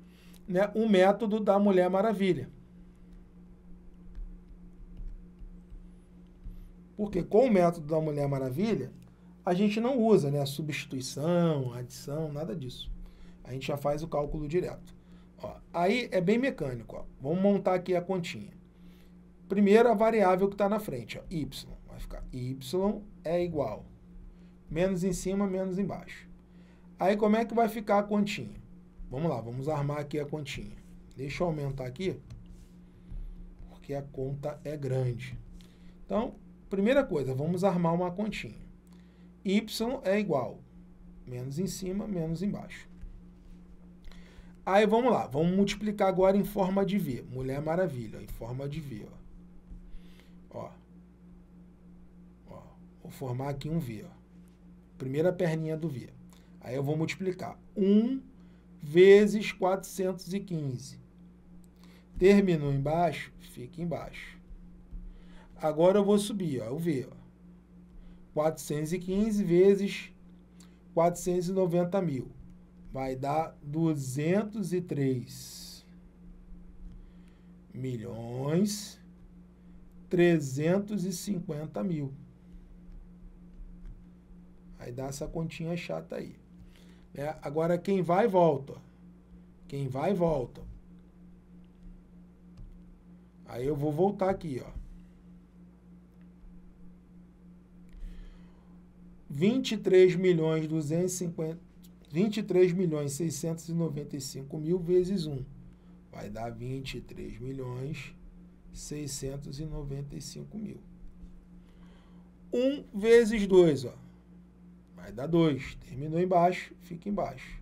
né, o método da Mulher Maravilha. Porque com o método da Mulher Maravilha, a gente não usa né, substituição, adição, nada disso. A gente já faz o cálculo direto. Ó, aí é bem mecânico. Ó. Vamos montar aqui a continha. Primeiro, a variável que está na frente, ó, y. Vai ficar y é igual. Menos em cima, menos embaixo. Aí, como é que vai ficar a continha? Vamos lá, vamos armar aqui a continha. Deixa eu aumentar aqui, porque a conta é grande. Então, primeira coisa, vamos armar uma continha. Y é igual. Menos em cima, menos embaixo. Aí vamos lá, vamos multiplicar agora em forma de V. Mulher Maravilha, em forma de V. Ó. Ó. Vou formar aqui um V. Ó. Primeira perninha do V. Aí eu vou multiplicar 1 vezes 415. Terminou embaixo, fica embaixo. Agora eu vou subir, ó, o V. Ó. 415 vezes 490 mil. Vai dar 203 milhões 350 mil. Aí dá essa continha chata aí. É, agora quem vai volta. Quem vai volta. Aí eu vou voltar aqui, ó. 23 milhões 695 mil vezes 1 vai dar 23 milhões 695 mil. 1 vezes 2, ó, vai dar 2. Terminou embaixo, fica embaixo.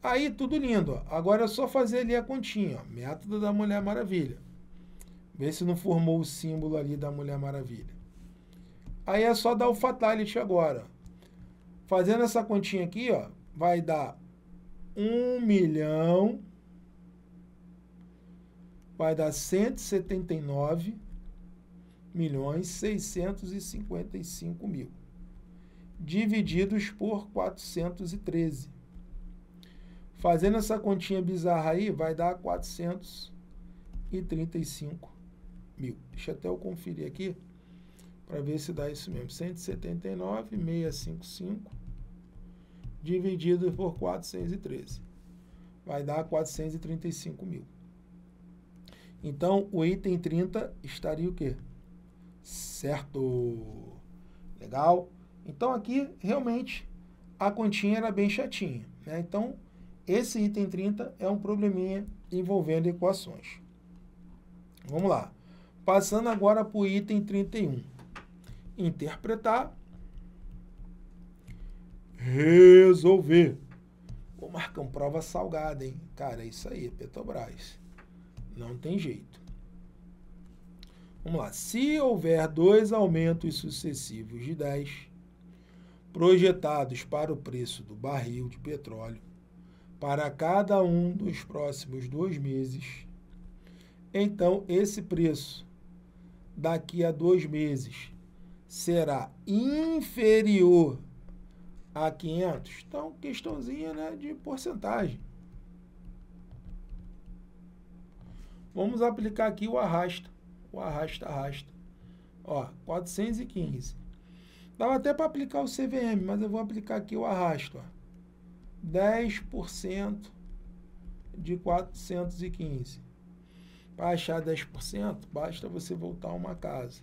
Aí, tudo lindo. Ó. Agora é só fazer ali a continha. Ó. Método da Mulher Maravilha. Vê se não formou o símbolo ali da Mulher Maravilha. Aí é só dar o fatality agora. Fazendo essa continha aqui, ó, vai dar 1 milhão, vai dar 179 milhões 655 mil, divididos por 413. Fazendo essa continha bizarra aí, vai dar 435 mil. Deixa até eu conferir aqui para ver se dá isso mesmo. 179,655 dividido por 413. Vai dar 435 mil. Então, o item 30 estaria o quê? Certo. Legal? Então, aqui, realmente, a continha era bem chatinha. Né? Então, esse item 30 é um probleminha envolvendo equações. Vamos lá. Passando agora para o item 31 interpretar, resolver. O Marcão, prova salgada, hein? Cara, é isso aí, é Petrobras. Não tem jeito. Vamos lá. Se houver dois aumentos sucessivos de 10 projetados para o preço do barril de petróleo para cada um dos próximos dois meses, então esse preço daqui a dois meses será inferior a 500? Então, questãozinha né, de porcentagem. Vamos aplicar aqui o arrasta. O arrasta, arrasta. Ó, 415. Dava até para aplicar o CVM, mas eu vou aplicar aqui o arrasto. Ó. 10% de 415. Para achar 10%, basta você voltar uma casa.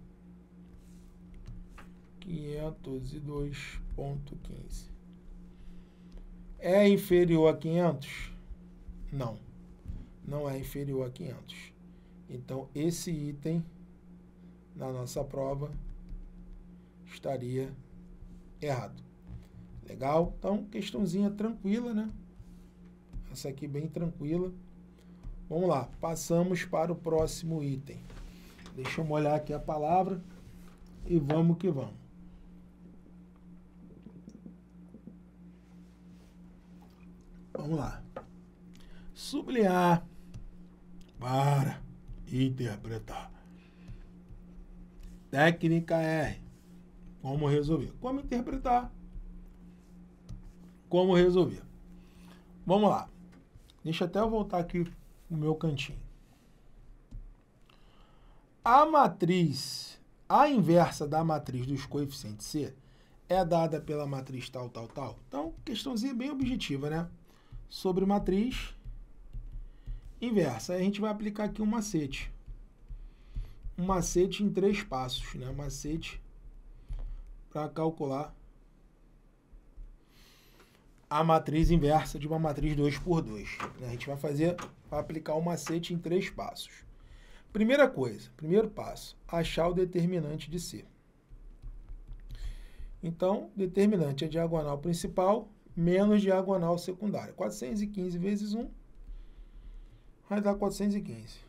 502.15. É, é inferior a 500? Não. Não é inferior a 500. Então, esse item na nossa prova estaria errado. Legal? Então, questãozinha tranquila, né? Essa aqui bem tranquila. Vamos lá, passamos para o próximo item. Deixa eu molhar aqui a palavra e vamos que vamos. Vamos lá. Sublinhar para interpretar. Técnica R. Como resolver? Como interpretar? Como resolver? Vamos lá. Deixa até eu voltar aqui o meu cantinho. A matriz, a inversa da matriz dos coeficientes C é dada pela matriz tal, tal, tal. Então, questãozinha bem objetiva, né? sobre matriz inversa. Aí a gente vai aplicar aqui um macete. Um macete em três passos, né? Macete para calcular a matriz inversa de uma matriz 2 por 2. Né? A gente vai fazer, vai aplicar o um macete em três passos. Primeira coisa, primeiro passo, achar o determinante de C. Então, determinante é a diagonal principal menos diagonal secundária. 415 vezes 1 vai dar 415.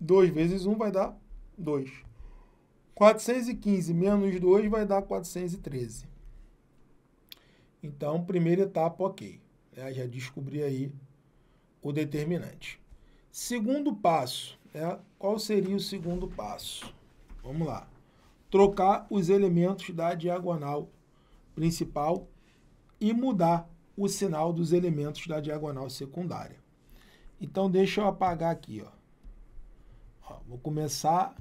2 vezes 1 vai dar 2. 415 menos 2 vai dar 413. Então, primeira etapa, ok. É, já descobri aí o determinante. Segundo passo, é, qual seria o segundo passo? Vamos lá. Trocar os elementos da diagonal principal e mudar o sinal dos elementos da diagonal secundária. Então, deixa eu apagar aqui. Ó. ó. vou começar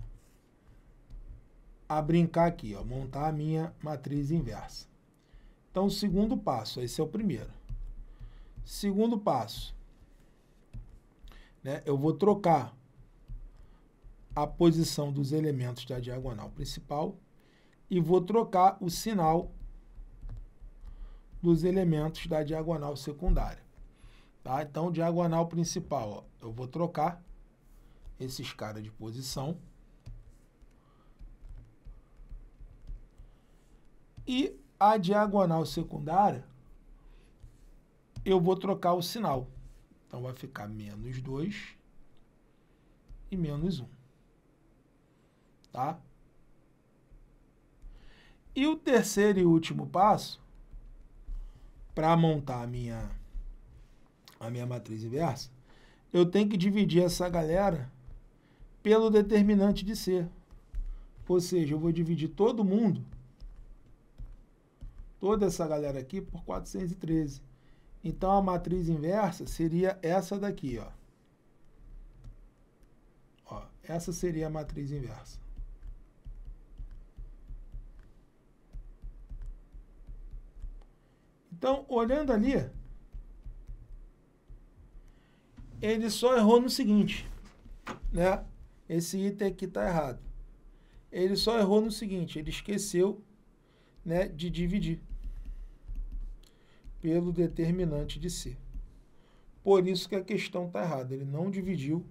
a brincar aqui, ó, montar a minha matriz inversa. Então, o segundo passo, esse é o primeiro. Segundo passo, né, eu vou trocar a posição dos elementos da diagonal principal e vou trocar o sinal dos elementos da diagonal secundária. Tá? Então, diagonal principal, ó, eu vou trocar esses caras de posição. E a diagonal secundária, eu vou trocar o sinal. Então, vai ficar menos 2 e menos 1. Um, tá? E o terceiro e último passo para montar a minha, a minha matriz inversa, eu tenho que dividir essa galera pelo determinante de C. Ou seja, eu vou dividir todo mundo, toda essa galera aqui, por 413. Então, a matriz inversa seria essa daqui, ó. ó essa seria a matriz inversa. Então, olhando ali, ele só errou no seguinte, né? Esse item aqui está errado. Ele só errou no seguinte, ele esqueceu né, de dividir pelo determinante de C. Por isso que a questão está errada. Ele não dividiu.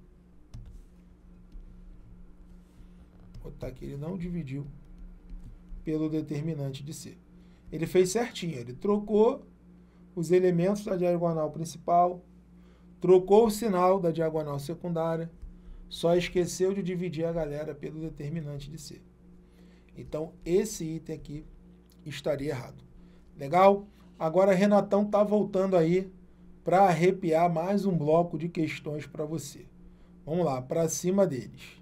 Vou botar aqui, ele não dividiu pelo determinante de C. Ele fez certinho, ele trocou os elementos da diagonal principal, trocou o sinal da diagonal secundária, só esqueceu de dividir a galera pelo determinante de C. Então, esse item aqui estaria errado. Legal? Agora, Renatão está voltando aí para arrepiar mais um bloco de questões para você. Vamos lá, para cima deles.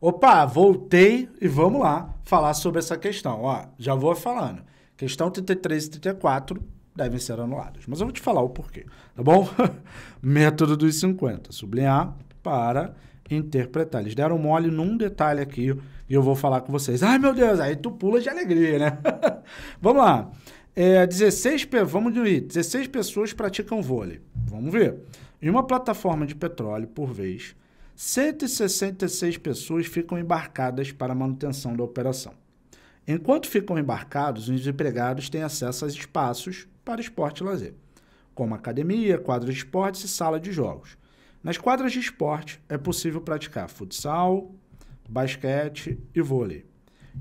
Opa, voltei e vamos lá falar sobre essa questão. Ó, já vou falando. Questão 33 e 34 devem ser anuladas. Mas eu vou te falar o porquê, tá bom? Método dos 50. Sublinhar para interpretar. Eles deram mole num detalhe aqui e eu vou falar com vocês. Ai, meu Deus, aí tu pula de alegria, né? vamos lá. É, 16, vamos ir, 16 pessoas praticam vôlei. Vamos ver. Em uma plataforma de petróleo por vez, 166 pessoas ficam embarcadas para manutenção da operação. Enquanto ficam embarcados, os empregados têm acesso a espaços para esporte e lazer, como academia, quadras de esportes e sala de jogos. Nas quadras de esporte é possível praticar futsal, basquete e vôlei.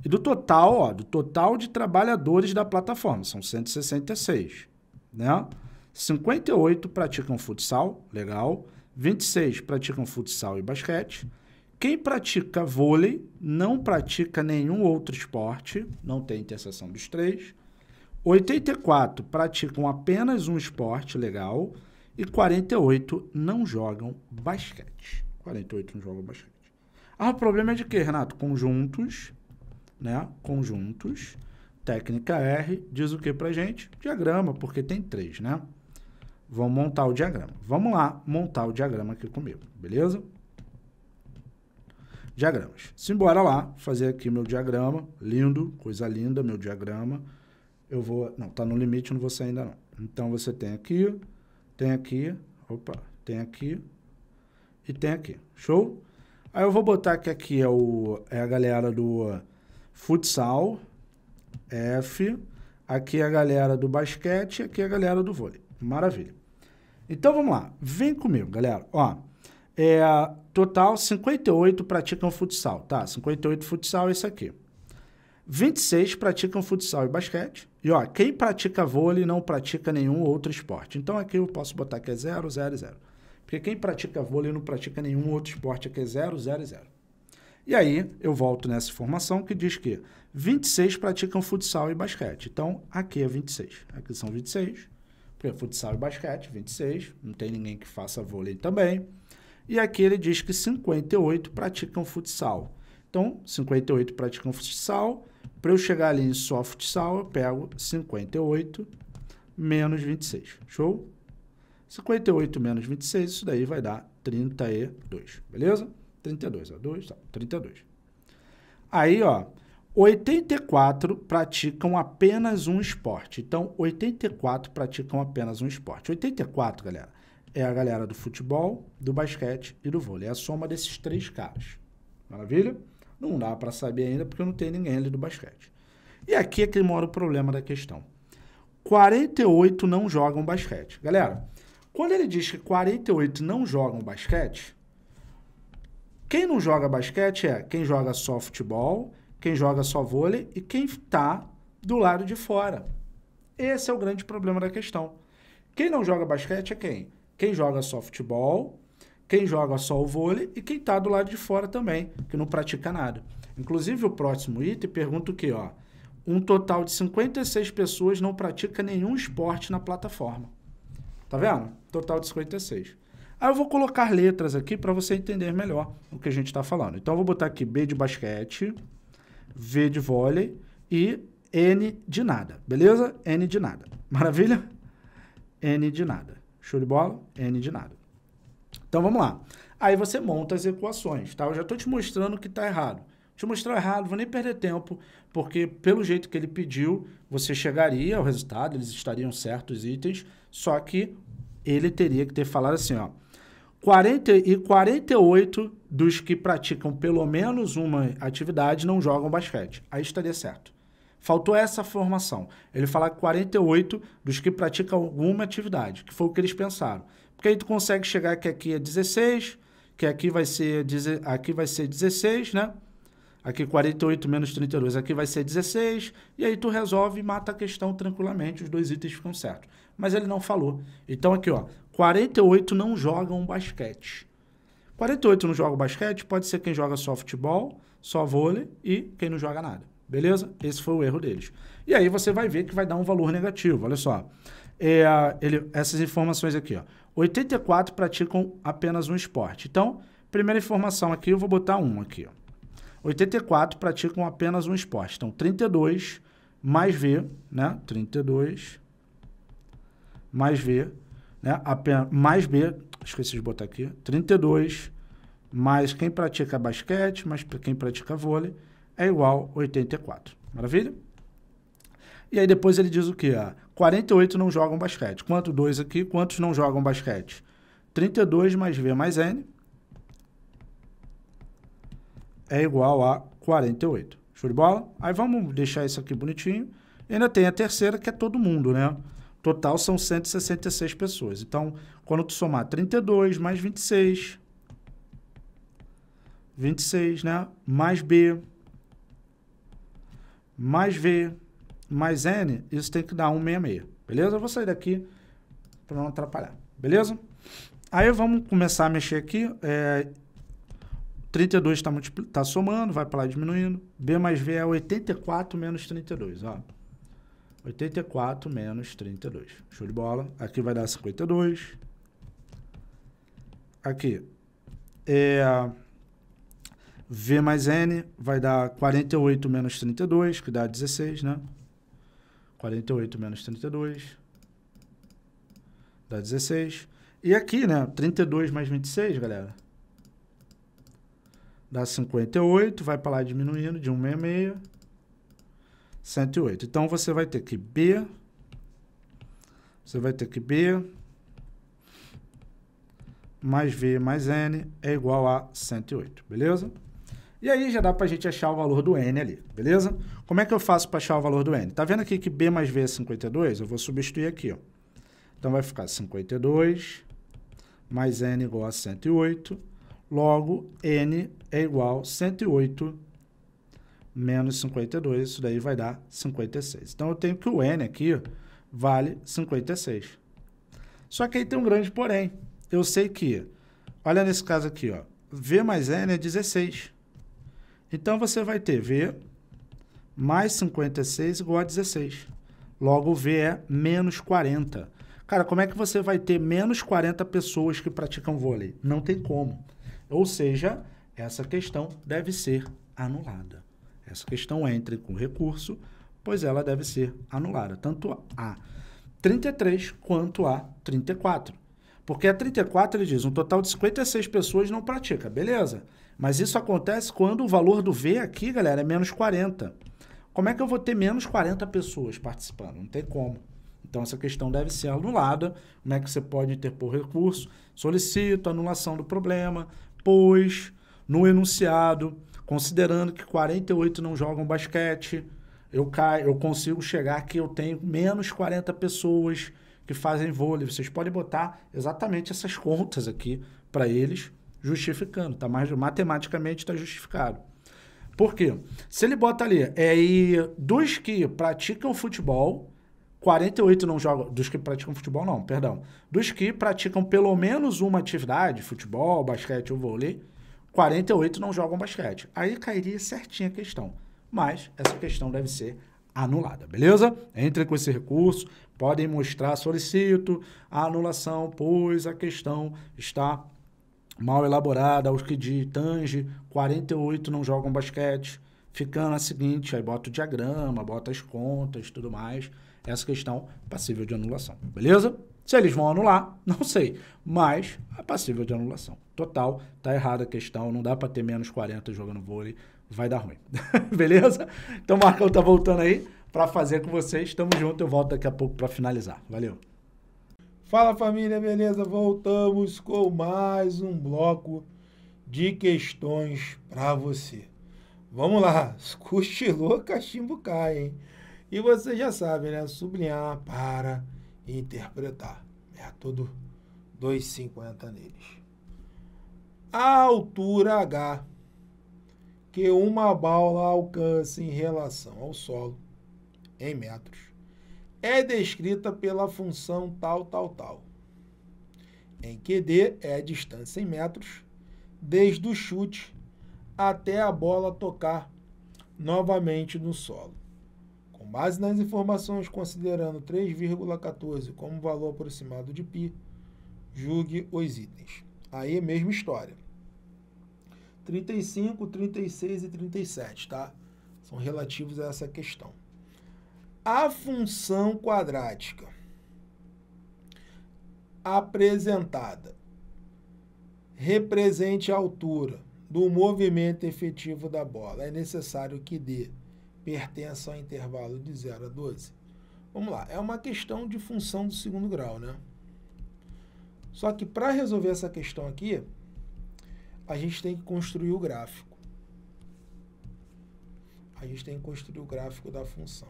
E do total, ó, do total de trabalhadores da plataforma, são 166, né? 58 praticam futsal, legal. 26 praticam futsal e basquete. Quem pratica vôlei não pratica nenhum outro esporte, não tem interseção dos três. 84 praticam apenas um esporte legal e 48 não jogam basquete. 48 não jogam basquete. Ah, o problema é de que Renato? Conjuntos, né? Conjuntos. Técnica R diz o que pra gente? Diagrama, porque tem três, né? Vamos montar o diagrama. Vamos lá montar o diagrama aqui comigo, beleza? diagramas. Simbora lá, fazer aqui meu diagrama, lindo, coisa linda, meu diagrama. Eu vou, não, tá no limite, não vou sair ainda não. Então você tem aqui, tem aqui, opa, tem aqui e tem aqui, show? Aí eu vou botar que aqui é, o, é a galera do futsal, F, aqui é a galera do basquete, aqui é a galera do vôlei. Maravilha. Então vamos lá, vem comigo, galera. Ó, é, total, 58 praticam futsal. Tá, 58 futsal é isso aqui. 26 praticam futsal e basquete. E ó, quem pratica vôlei não pratica nenhum outro esporte. Então aqui eu posso botar que é 0, 0 0. Porque quem pratica vôlei não pratica nenhum outro esporte, aqui é 0, 0 e 0. E aí eu volto nessa informação que diz que 26 praticam futsal e basquete. Então aqui é 26. Aqui são 26. Porque futsal e basquete, 26. Não tem ninguém que faça vôlei também e aqui ele diz que 58 praticam futsal. Então, 58 praticam futsal. Para eu chegar ali em só futsal, eu pego 58 menos 26. Show? 58 menos 26, isso daí vai dar 32, beleza? 32, a 2, tá, 32. Aí, ó, 84 praticam apenas um esporte. Então, 84 praticam apenas um esporte. 84, galera, é a galera do futebol, do basquete e do vôlei. É a soma desses três caras. Maravilha? Não dá para saber ainda porque não tem ninguém ali do basquete. E aqui é que mora o problema da questão. 48 não jogam basquete. Galera, quando ele diz que 48 não jogam basquete, quem não joga basquete é quem joga só futebol, quem joga só vôlei e quem está do lado de fora. Esse é o grande problema da questão. Quem não joga basquete é quem? Quem joga só futebol, quem joga só o vôlei e quem está do lado de fora também, que não pratica nada. Inclusive, o próximo item pergunta o que, ó? Um total de 56 pessoas não pratica nenhum esporte na plataforma. Tá vendo? Total de 56. Aí eu vou colocar letras aqui para você entender melhor o que a gente está falando. Então eu vou botar aqui B de basquete, V de vôlei e N de nada, beleza? N de nada. Maravilha? N de nada. Show de bola? N de nada. Então vamos lá. Aí você monta as equações, tá? Eu já estou te mostrando que está errado. Te mostrar errado, vou nem perder tempo, porque pelo jeito que ele pediu, você chegaria ao resultado, eles estariam certos itens, só que ele teria que ter falado assim, ó. 40 e 48 dos que praticam pelo menos uma atividade não jogam basquete. Aí estaria certo. Faltou essa formação. Ele fala 48 dos que praticam alguma atividade, que foi o que eles pensaram. Porque aí tu consegue chegar que aqui é 16, que aqui vai ser, aqui vai ser 16, né? Aqui 48 menos 32, aqui vai ser 16. E aí tu resolve e mata a questão tranquilamente, os dois itens ficam certos. Mas ele não falou. Então aqui, ó, 48 não jogam basquete. 48 não joga basquete, pode ser quem joga só futebol, só vôlei e quem não joga nada. Beleza? Esse foi o erro deles. E aí você vai ver que vai dar um valor negativo. Olha só. É, ele, essas informações aqui, ó. 84 praticam apenas um esporte. Então, primeira informação aqui, eu vou botar um aqui. Ó. 84 praticam apenas um esporte. Então, 32 mais V, né? 32 mais V, né? Apenas, mais B, esqueci de botar aqui. 32 mais quem pratica basquete, mais quem pratica vôlei é igual a 84. Maravilha? E aí depois ele diz o que? Ah, 48 não jogam basquete. Quanto 2 aqui? Quantos não jogam basquete? 32 mais V mais N é igual a 48. Show de bola? Aí vamos deixar isso aqui bonitinho. ainda tem a terceira, que é todo mundo, né? Total são 166 pessoas. Então, quando tu somar 32 mais 26, 26, né? Mais B, mais V, mais N, isso tem que dar 166. Beleza? Eu vou sair daqui para não atrapalhar. Beleza? Aí vamos começar a mexer aqui. É, 32 está tá somando, vai para lá diminuindo. B mais V é 84 menos 32, ó. 84 menos 32. Show de bola. Aqui vai dar 52. Aqui. É... V mais N vai dar 48 menos 32, que dá 16, né? 48 menos 32 dá 16. E aqui, né? 32 mais 26, galera. Dá 58, vai para lá diminuindo de 166. 108. Então, você vai ter que B... Você vai ter que B mais V mais N é igual a 108, beleza? E aí já dá para a gente achar o valor do N ali, beleza? Como é que eu faço para achar o valor do N? Tá vendo aqui que B mais V é 52? Eu vou substituir aqui, ó. Então vai ficar 52 mais N igual a 108. Logo, N é igual a 108 menos 52. Isso daí vai dar 56. Então eu tenho que o N aqui vale 56. Só que aí tem um grande porém. Eu sei que, olha nesse caso aqui, ó, V mais N é 16. Então, você vai ter V mais 56 igual a 16. Logo, V é menos 40. Cara, como é que você vai ter menos 40 pessoas que praticam vôlei? Não tem como. Ou seja, essa questão deve ser anulada. Essa questão entra com recurso, pois ela deve ser anulada, tanto a 33 quanto a 34. Porque a 34 ele diz, um total de 56 pessoas não pratica, beleza? Mas isso acontece quando o valor do V aqui, galera, é menos 40. Como é que eu vou ter menos 40 pessoas participando? Não tem como. Então, essa questão deve ser anulada. Como é né, que você pode interpor recurso? Solicito anulação do problema, pois, no enunciado, considerando que 48 não jogam basquete, eu, caio, eu consigo chegar que eu tenho menos 40 pessoas que fazem vôlei. Vocês podem botar exatamente essas contas aqui para eles, justificando, tá mais, matematicamente está justificado. Por quê? Se ele bota ali, é, aí dos que praticam futebol, 48 não jogam, dos que praticam futebol não, perdão, dos que praticam pelo menos uma atividade, futebol, basquete ou vôlei, 48 não jogam basquete. Aí cairia certinha a questão, mas essa questão deve ser anulada, beleza? Entre com esse recurso, podem mostrar, solicito a anulação, pois a questão está mal elaborada, os que de Tange, 48 não jogam basquete, ficando a seguinte, aí bota o diagrama, bota as contas, tudo mais, essa questão passível de anulação, beleza? Se eles vão anular, não sei, mas é passível de anulação. Total, tá errada a questão, não dá para ter menos 40 jogando vôlei, vai dar ruim, beleza? Então o Marcão tá voltando aí para fazer com vocês, tamo junto, eu volto daqui a pouco para finalizar, valeu! Fala família, beleza? Voltamos com mais um bloco de questões para você. Vamos lá, cochilou, cachimbo cai, hein? E você já sabe, né? Sublinhar para interpretar. É tudo 2,50 neles. A altura H que uma bala alcança em relação ao solo em metros é descrita pela função tal, tal, tal, em que D é a distância em metros, desde o chute até a bola tocar novamente no solo. Com base nas informações, considerando 3,14 como valor aproximado de π, julgue os itens. Aí é mesma história. 35, 36 e 37, tá? São relativos a essa questão. A função quadrática apresentada represente a altura do movimento efetivo da bola. É necessário que D pertença ao intervalo de 0 a 12. Vamos lá, é uma questão de função do segundo grau, né? Só que para resolver essa questão aqui, a gente tem que construir o gráfico. A gente tem que construir o gráfico da função.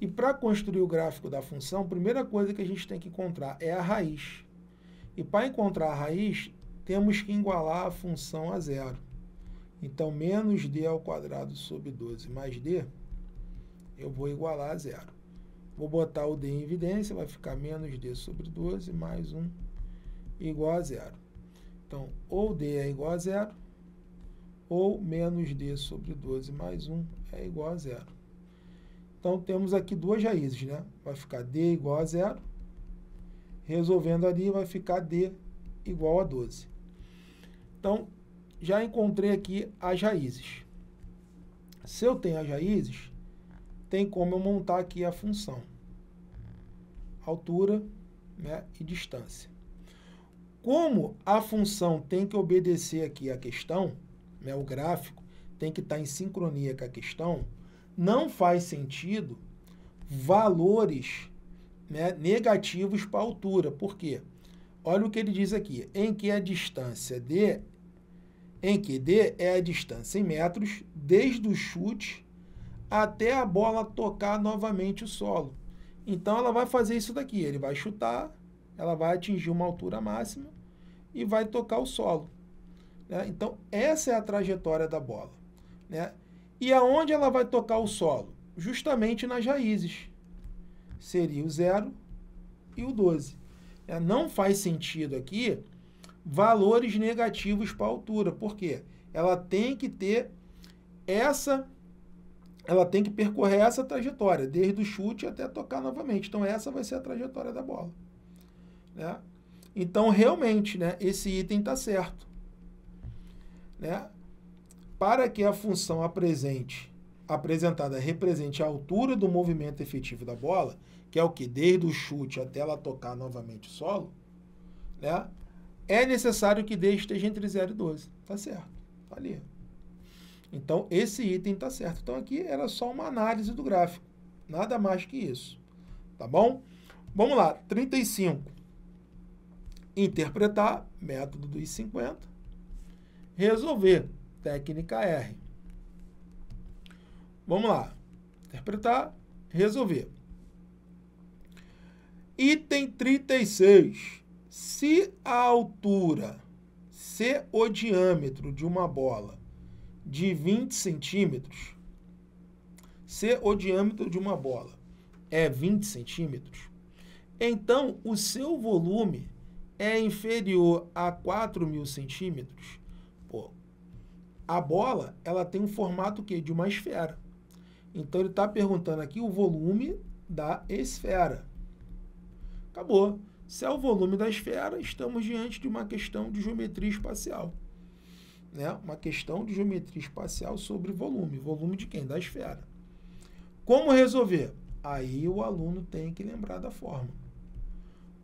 E para construir o gráfico da função, a primeira coisa que a gente tem que encontrar é a raiz. E para encontrar a raiz, temos que igualar a função a zero. Então, menos d ao quadrado sobre 12 mais d, eu vou igualar a zero. Vou botar o d em evidência, vai ficar menos d sobre 12 mais 1 igual a zero. Então, ou d é igual a zero, ou menos d sobre 12 mais 1 é igual a zero. Então, temos aqui duas raízes, né? Vai ficar D igual a zero. Resolvendo ali, vai ficar D igual a 12. Então, já encontrei aqui as raízes. Se eu tenho as raízes, tem como eu montar aqui a função. Altura né, e distância. Como a função tem que obedecer aqui a questão, né, o gráfico tem que estar tá em sincronia com a questão, não faz sentido valores né, negativos para a altura. Por quê? Olha o que ele diz aqui. Em que a distância D, em que D é a distância em metros, desde o chute até a bola tocar novamente o solo. Então ela vai fazer isso daqui. Ele vai chutar, ela vai atingir uma altura máxima e vai tocar o solo. Né? Então essa é a trajetória da bola. Né? E aonde ela vai tocar o solo? Justamente nas raízes. Seria o 0 e o 12. É, não faz sentido aqui valores negativos para a altura. Por quê? Ela tem que ter essa ela tem que percorrer essa trajetória, desde o chute até tocar novamente. Então, essa vai ser a trajetória da bola. Né? Então, realmente, né, esse item está certo. Né? Para que a função apresente, apresentada represente a altura do movimento efetivo da bola, que é o que? Desde o chute até ela tocar novamente o solo, né? é necessário que D esteja entre 0 e 12. Tá certo. Tá ali. Então, esse item tá certo. Então, aqui era só uma análise do gráfico. Nada mais que isso. Tá bom? Vamos lá. 35. Interpretar, método dos 50. Resolver técnica R. Vamos lá. Interpretar, resolver. Item 36. Se a altura, se o diâmetro de uma bola de 20 centímetros, se o diâmetro de uma bola é 20 centímetros, então o seu volume é inferior a 4 mil centímetros, a bola ela tem um formato que de uma esfera. Então ele está perguntando aqui o volume da esfera. Acabou. Se é o volume da esfera, estamos diante de uma questão de geometria espacial. Né? Uma questão de geometria espacial sobre volume. Volume de quem? Da esfera. Como resolver? Aí o aluno tem que lembrar da fórmula.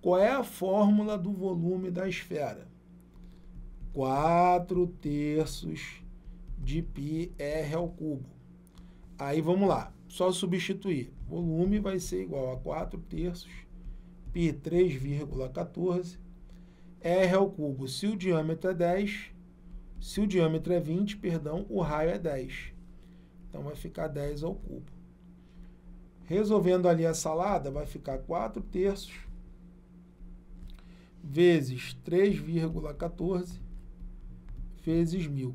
Qual é a fórmula do volume da esfera? 4 terços de πr é ao cubo. Aí vamos lá, só substituir. Volume vai ser igual a 4 terços π 3,14 r ao cubo. Se o diâmetro é 10, se o diâmetro é 20, perdão, o raio é 10. Então vai ficar 10 ao cubo. Resolvendo ali a salada, vai ficar 4 terços vezes 3,14 vezes 1000.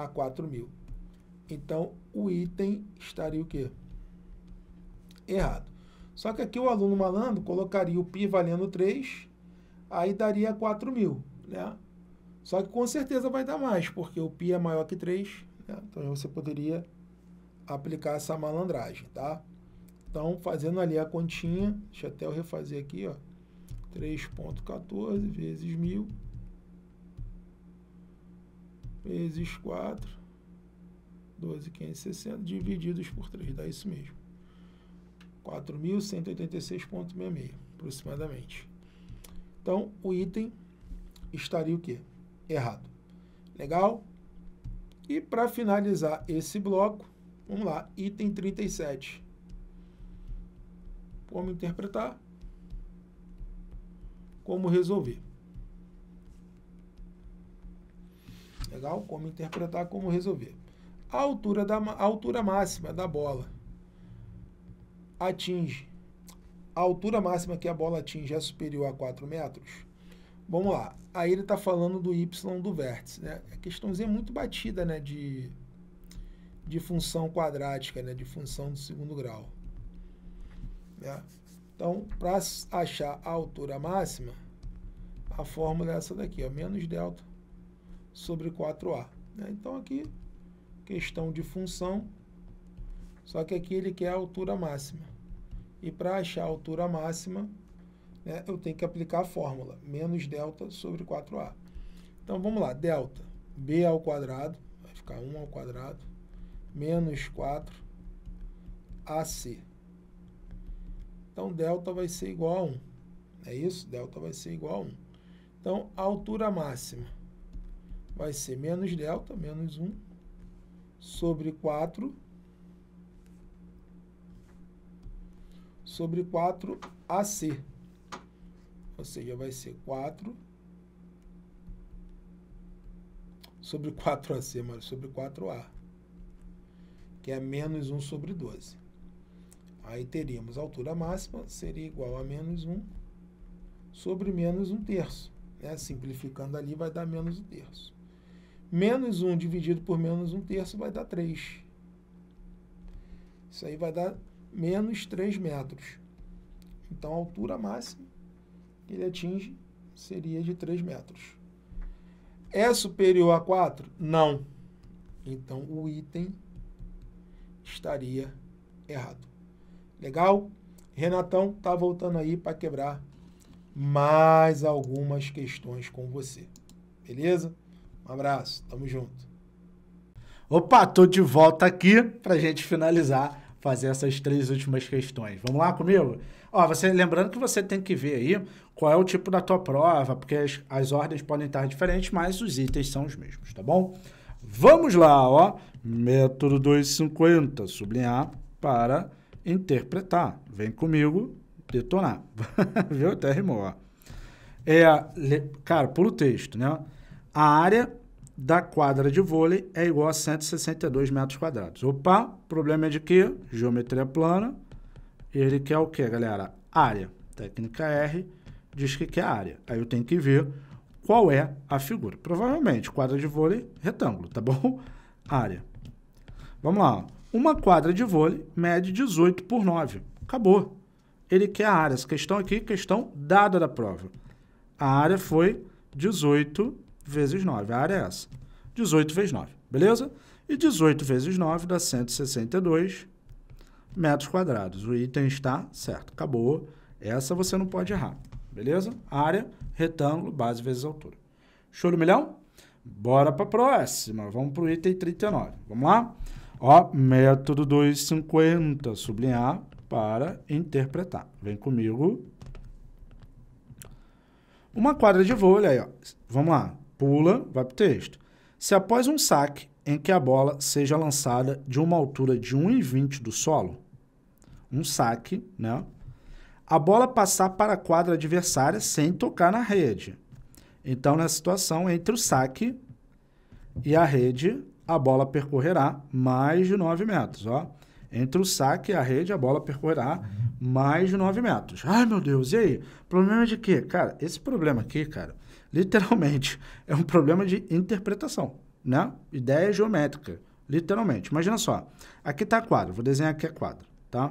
a 4 mil. Então, o item estaria o quê? Errado. Só que aqui o aluno malandro colocaria o π valendo 3, aí daria 4 mil, né? Só que com certeza vai dar mais, porque o π é maior que 3, né? então você poderia aplicar essa malandragem, tá? Então, fazendo ali a continha, deixa até eu refazer aqui, ó, 3.14 vezes 1.000 vezes 4, 12,560, divididos por 3, dá isso mesmo. 4.186,66, aproximadamente. Então, o item estaria o quê? Errado. Legal? E para finalizar esse bloco, vamos lá, item 37. Como interpretar? Como resolver? Legal? Como interpretar, como resolver. A altura, da, a altura máxima da bola atinge. A altura máxima que a bola atinge é superior a 4 metros? Vamos lá. Aí ele está falando do y do vértice. Né? A é questãozinha é muito batida né? de, de função quadrática, né? de função do segundo grau. Né? Então, para achar a altura máxima, a fórmula é essa daqui, ó, menos delta sobre 4A. Né? Então aqui, questão de função, só que aqui ele quer a altura máxima. E para achar a altura máxima, né, eu tenho que aplicar a fórmula, menos delta sobre 4A. Então vamos lá, delta, b ao quadrado, vai ficar 1 ao quadrado, menos 4 AC. Então delta vai ser igual a 1. É isso? Delta vai ser igual a 1. Então a altura máxima vai ser menos delta, menos 1, sobre 4, sobre 4 AC. Ou seja, vai ser 4 sobre 4AC, mano, sobre 4A, que é menos 1 sobre 12. Aí teríamos a altura máxima, seria igual a menos 1 sobre menos 1 terço. Né? Simplificando ali, vai dar menos 1 terço. Menos 1 dividido por menos 1 terço vai dar 3. Isso aí vai dar menos 3 metros. Então, a altura máxima que ele atinge seria de 3 metros. É superior a 4? Não. Então, o item estaria errado. Legal? Renatão está voltando aí para quebrar mais algumas questões com você. Beleza? Um abraço, tamo junto. Opa, tô de volta aqui pra gente finalizar, fazer essas três últimas questões. Vamos lá comigo? Ó, você lembrando que você tem que ver aí qual é o tipo da tua prova, porque as, as ordens podem estar diferentes, mas os itens são os mesmos, tá bom? Vamos lá, ó. Método 250, sublinhar para interpretar. Vem comigo, detonar. Viu? Até rimou, ó. É, cara, puro texto, né? A área da quadra de vôlei é igual a 162 metros quadrados. Opa, problema é de quê? Geometria plana. Ele quer o quê, galera? Área. Técnica R diz que quer área. Aí eu tenho que ver qual é a figura. Provavelmente, quadra de vôlei, retângulo, tá bom? Área. Vamos lá. Uma quadra de vôlei mede 18 por 9. Acabou. Ele quer a área. Essa questão aqui, questão dada da prova. A área foi 18 vezes 9. A área é essa. 18 vezes 9, beleza? E 18 vezes 9 dá 162 metros quadrados. O item está certo, acabou. Essa você não pode errar, beleza? Área, retângulo, base vezes altura. Show do milhão? Bora para a próxima. Vamos para o item 39. Vamos lá? Ó, método 250, sublinhar para interpretar. Vem comigo. Uma quadra de vôlei, ó. Vamos lá pula, vai para o texto. Se após um saque em que a bola seja lançada de uma altura de 1,20 do solo, um saque, né? A bola passar para a quadra adversária sem tocar na rede. Então, nessa situação, entre o saque e a rede, a bola percorrerá mais de 9 metros, ó. Entre o saque e a rede, a bola percorrerá mais de 9 metros. Ai, meu Deus, e aí? Problema de quê? Cara, esse problema aqui, cara, literalmente, é um problema de interpretação, né? Ideia geométrica, literalmente. Imagina só, aqui está a quadra, vou desenhar aqui a quadra, tá?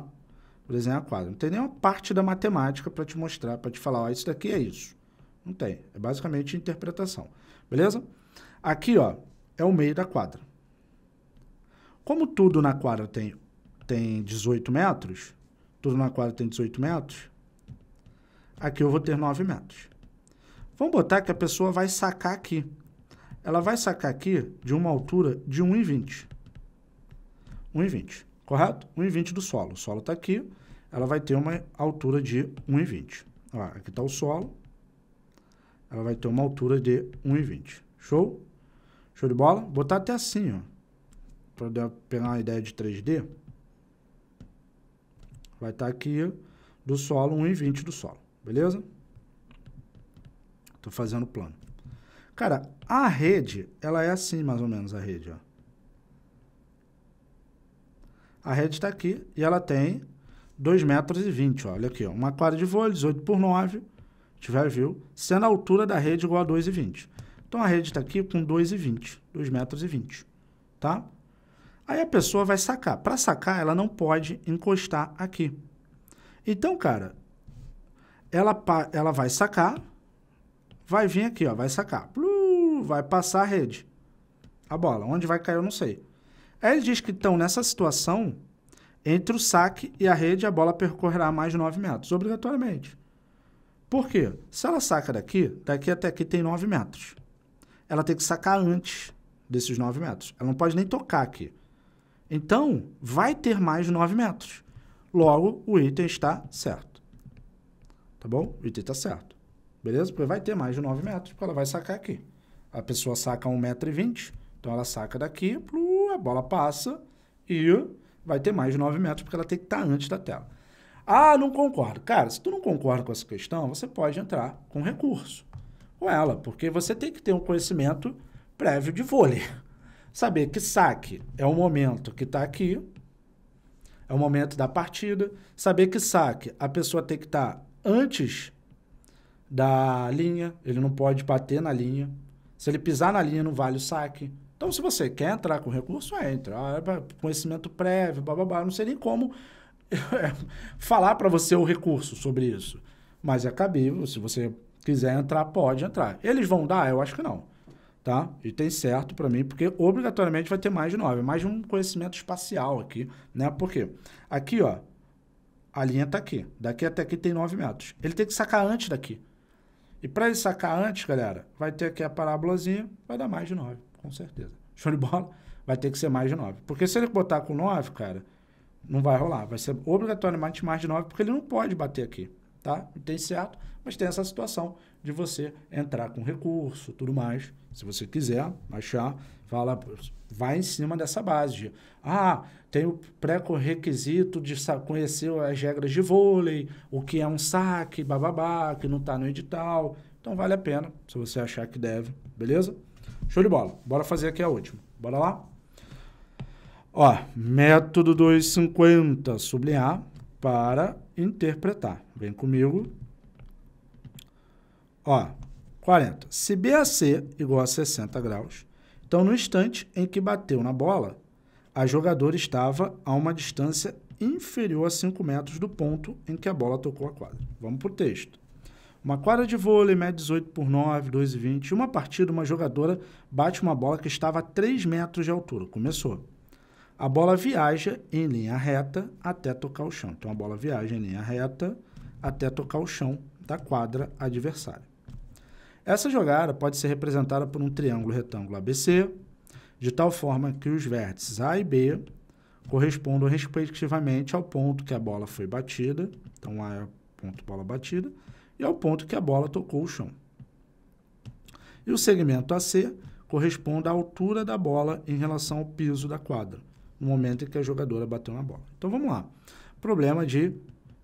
Vou desenhar a quadra. Não tem nenhuma parte da matemática para te mostrar, para te falar, ó, isso daqui é isso. Não tem, é basicamente interpretação, beleza? Aqui, ó, é o meio da quadra. Como tudo na quadra tem, tem 18 metros, tudo na quadra tem 18 metros, aqui eu vou ter 9 metros. Vamos botar que a pessoa vai sacar aqui. Ela vai sacar aqui de uma altura de 1,20. 1,20, correto? 1,20 do solo. O solo está aqui, ela vai ter uma altura de 1,20. Aqui está o solo, ela vai ter uma altura de 1,20. Show? Show de bola? Botar até assim, ó. Para pegar uma ideia de 3D. Vai estar tá aqui do solo, 1,20 do solo. Beleza? Tô fazendo o plano. Cara, a rede, ela é assim mais ou menos a rede, ó. A rede está aqui e ela tem 2,20 metros, e ó, olha aqui, ó, uma quadra de vôlei, 18 por 9, tiver viu, sendo a altura da rede igual a 2,20. Então a rede está aqui com 2,20, 2 metros e tá? Aí a pessoa vai sacar. Para sacar, ela não pode encostar aqui. Então, cara, ela, ela vai sacar, vai vir aqui, ó, vai sacar. vai passar a rede. A bola. Onde vai cair, eu não sei. Aí ele diz que estão nessa situação, entre o saque e a rede, a bola percorrerá mais de 9 metros, obrigatoriamente. Por quê? Se ela saca daqui, daqui até aqui tem 9 metros. Ela tem que sacar antes desses 9 metros. Ela não pode nem tocar aqui. Então, vai ter mais de 9 metros. Logo, o item está certo. Tá bom? O item está certo. Beleza? Porque vai ter mais de 9 metros, porque ela vai sacar aqui. A pessoa saca 1,20m, então ela saca daqui, plu, a bola passa e vai ter mais de 9 metros, porque ela tem que estar tá antes da tela. Ah, não concordo. Cara, se tu não concorda com essa questão, você pode entrar com recurso com ela, porque você tem que ter um conhecimento prévio de vôlei. Saber que saque é o momento que está aqui, é o momento da partida. Saber que saque a pessoa tem que estar tá antes da linha, ele não pode bater na linha. Se ele pisar na linha, não vale o saque. Então, se você quer entrar com recurso, é, entra. entrar, ah, é conhecimento prévio, blá. Não sei nem como falar para você o recurso sobre isso. Mas é cabível, se você quiser entrar, pode entrar. Eles vão dar? Eu acho que não. Tá? E tem certo para mim, porque obrigatoriamente vai ter mais de nove, mais de um conhecimento espacial aqui, né? quê aqui, ó, a linha está aqui. Daqui até aqui tem nove metros. Ele tem que sacar antes daqui. E para ele sacar antes, galera, vai ter aqui a parábolazinha, vai dar mais de 9, com certeza. Show de bola? Vai ter que ser mais de 9. Porque se ele botar com 9, cara, não vai rolar. Vai ser obrigatoriamente mais de 9, porque ele não pode bater aqui, tá? Tem certo, mas tem essa situação de você entrar com recurso, tudo mais, se você quiser achar, Fala, vai em cima dessa base. ah, tem o pré-requisito de conhecer as regras de vôlei, o que é um saque, bababá, que não está no edital. Então vale a pena, se você achar que deve, beleza? Show de bola. Bora fazer aqui a última. Bora lá? Ó, método 250, sublinhar para interpretar. Vem comigo. Ó, 40. Se BAC igual a 60 graus, então, no instante em que bateu na bola, a jogadora estava a uma distância inferior a 5 metros do ponto em que a bola tocou a quadra. Vamos para o texto. Uma quadra de vôlei mede 18 por 9, 2,20. Uma partida, uma jogadora bate uma bola que estava a 3 metros de altura. Começou. A bola viaja em linha reta até tocar o chão. Então, a bola viaja em linha reta até tocar o chão da quadra adversária. Essa jogada pode ser representada por um triângulo retângulo ABC, de tal forma que os vértices A e B correspondam respectivamente ao ponto que a bola foi batida, então A é o ponto bola batida, e ao ponto que a bola tocou o chão. E o segmento AC corresponde à altura da bola em relação ao piso da quadra, no momento em que a jogadora bateu na bola. Então vamos lá. Problema de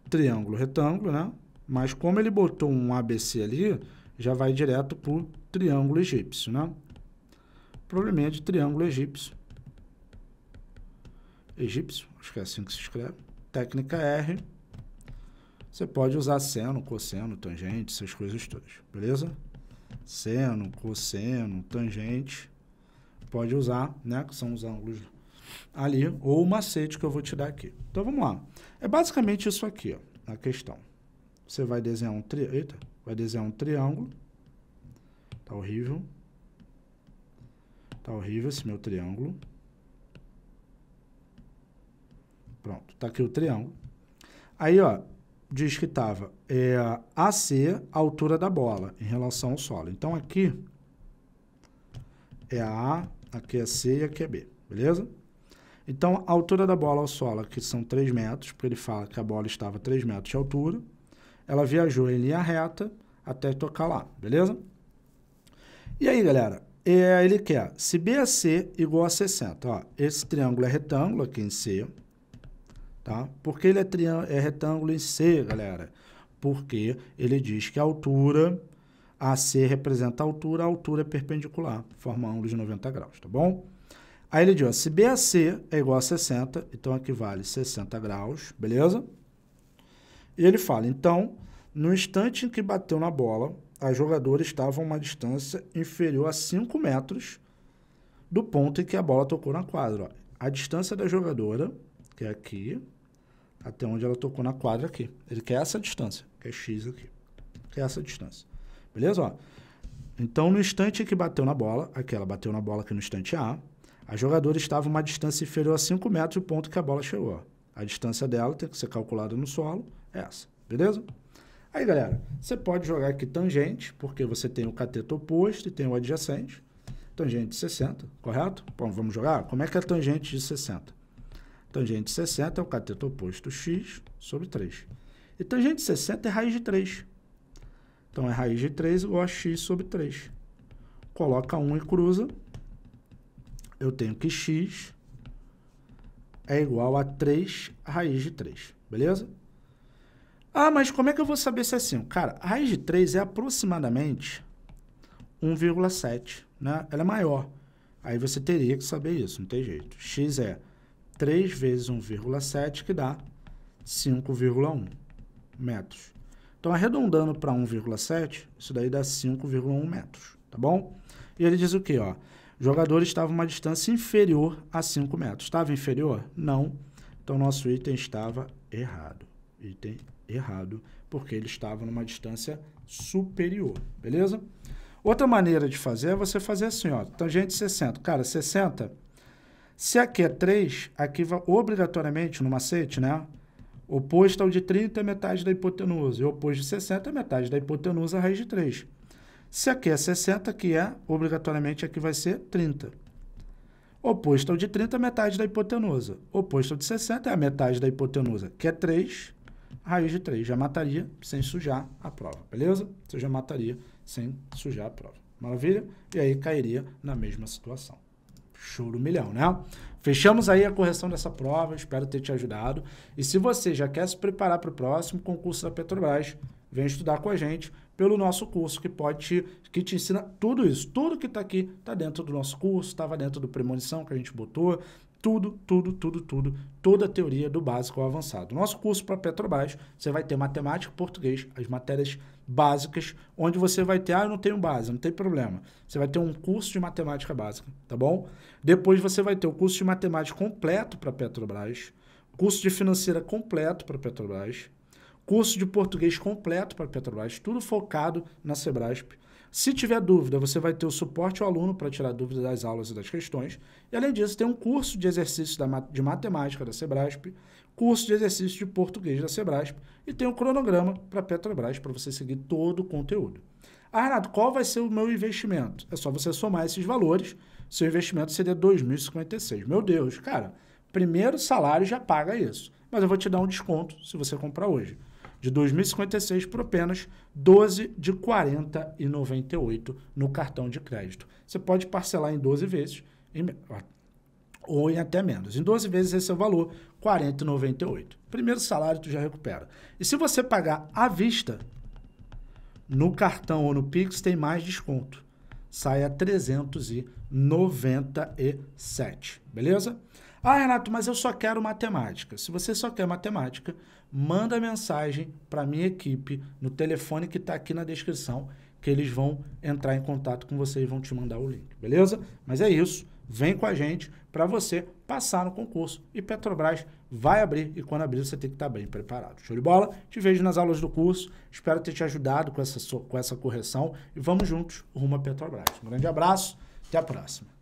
triângulo retângulo, né? Mas como ele botou um ABC ali, já vai direto para o triângulo egípcio, né? Provavelmente é de triângulo egípcio. Egípcio, acho que é assim que se escreve. Técnica R. Você pode usar seno, cosseno, tangente, essas coisas todas, beleza? Seno, cosseno, tangente. Pode usar, né? Que são os ângulos ali, ou o macete que eu vou te dar aqui. Então, vamos lá. É basicamente isso aqui, ó, a questão. Você vai desenhar um triângulo. Eita! vai desenhar um triângulo. Tá horrível. Tá horrível esse meu triângulo. Pronto, tá aqui o triângulo. Aí, ó, diz que estava é, AC, a altura da bola, em relação ao solo. Então, aqui é A, aqui é C e aqui é B, beleza? Então, a altura da bola ao solo aqui são 3 metros, porque ele fala que a bola estava a 3 metros de altura ela viajou em linha reta até tocar lá, beleza? E aí, galera, ele quer se BAC é igual a 60, ó, esse triângulo é retângulo aqui em C, tá? Por que ele é, é retângulo em C, galera? Porque ele diz que a altura, AC representa a altura, a altura é perpendicular, forma ângulo de 90 graus, tá bom? Aí ele diz, ó, se BAC é, é igual a 60, então equivale 60 graus, beleza? E ele fala: então, no instante em que bateu na bola, a jogadora estava a uma distância inferior a 5 metros do ponto em que a bola tocou na quadra. A distância da jogadora, que é aqui, até onde ela tocou na quadra aqui. Ele quer essa distância, que é x aqui. Que é essa distância. Beleza? Ó. Então, no instante em que bateu na bola, aqui ela bateu na bola aqui no instante A, a jogadora estava a uma distância inferior a 5 metros do ponto que a bola chegou. Ó. A distância dela tem que ser calculada no solo essa, beleza? Aí, galera, você pode jogar aqui tangente, porque você tem o cateto oposto e tem o adjacente. Tangente de 60, correto? Bom, vamos jogar? Como é que é a tangente de 60? Tangente de 60 é o cateto oposto x sobre 3. E tangente de 60 é raiz de 3. Então, é raiz de 3 igual a x sobre 3. Coloca 1 e cruza. Eu tenho que x é igual a 3 raiz de 3, beleza? Ah, mas como é que eu vou saber se é 5? Cara, a raiz de 3 é aproximadamente 1,7, né? Ela é maior. Aí você teria que saber isso, não tem jeito. X é 3 vezes 1,7, que dá 5,1 metros. Então, arredondando para 1,7, isso daí dá 5,1 metros, tá bom? E ele diz o quê, ó? O jogador estava uma distância inferior a 5 metros. Estava inferior? Não. Então, nosso item estava errado. Item errado, porque ele estava numa distância superior, beleza? Outra maneira de fazer é você fazer assim, ó, tangente então, 60. Cara, 60, se aqui é 3, aqui vai obrigatoriamente, no macete, né? Oposto ao de 30 é metade da hipotenusa, e oposto de 60 é metade da hipotenusa raiz de 3. Se aqui é 60, que é, obrigatoriamente, aqui vai ser 30. Oposto ao de 30 é metade da hipotenusa. Oposto ao de 60 é a metade da hipotenusa, que é 3 Raiz de 3 já mataria sem sujar a prova, beleza? Você já mataria sem sujar a prova. Maravilha? E aí cairia na mesma situação. Choro milhão, né? Fechamos aí a correção dessa prova, espero ter te ajudado. E se você já quer se preparar para o próximo concurso da Petrobras, vem estudar com a gente pelo nosso curso que pode te, que te ensina tudo isso. Tudo que está aqui está dentro do nosso curso, estava dentro do premonição que a gente botou, tudo, tudo, tudo, tudo, toda a teoria do básico ao avançado. Nosso curso para Petrobras, você vai ter matemática, português, as matérias básicas, onde você vai ter, ah, eu não tenho base, não tem problema. Você vai ter um curso de matemática básica, tá bom? Depois você vai ter o curso de matemática completo para Petrobras, curso de financeira completo para Petrobras, curso de português completo para Petrobras, tudo focado na Sebrasp. Se tiver dúvida, você vai ter o suporte ao aluno para tirar dúvidas das aulas e das questões. E, além disso, tem um curso de exercícios de matemática da Sebrasp, curso de exercícios de português da Sebrasp e tem um cronograma para a Petrobras para você seguir todo o conteúdo. Ah, Renato, qual vai ser o meu investimento? É só você somar esses valores, seu investimento seria 2.056. Meu Deus, cara, primeiro salário já paga isso. Mas eu vou te dar um desconto se você comprar hoje de 2056 por apenas 12 de 40 e 98 no cartão de crédito. Você pode parcelar em 12 vezes em, ou em até menos. Em 12 vezes esse é o valor, 40,98. Primeiro salário tu já recupera. E se você pagar à vista no cartão ou no Pix tem mais desconto. Sai a 397, beleza? Ah, Renato, mas eu só quero matemática. Se você só quer matemática, manda mensagem para minha equipe no telefone que está aqui na descrição, que eles vão entrar em contato com você e vão te mandar o link, beleza? Mas é isso, vem com a gente para você passar no concurso e Petrobras vai abrir e quando abrir você tem que estar tá bem preparado. Show de bola? Te vejo nas aulas do curso, espero ter te ajudado com essa, com essa correção e vamos juntos rumo a Petrobras. Um grande abraço, até a próxima.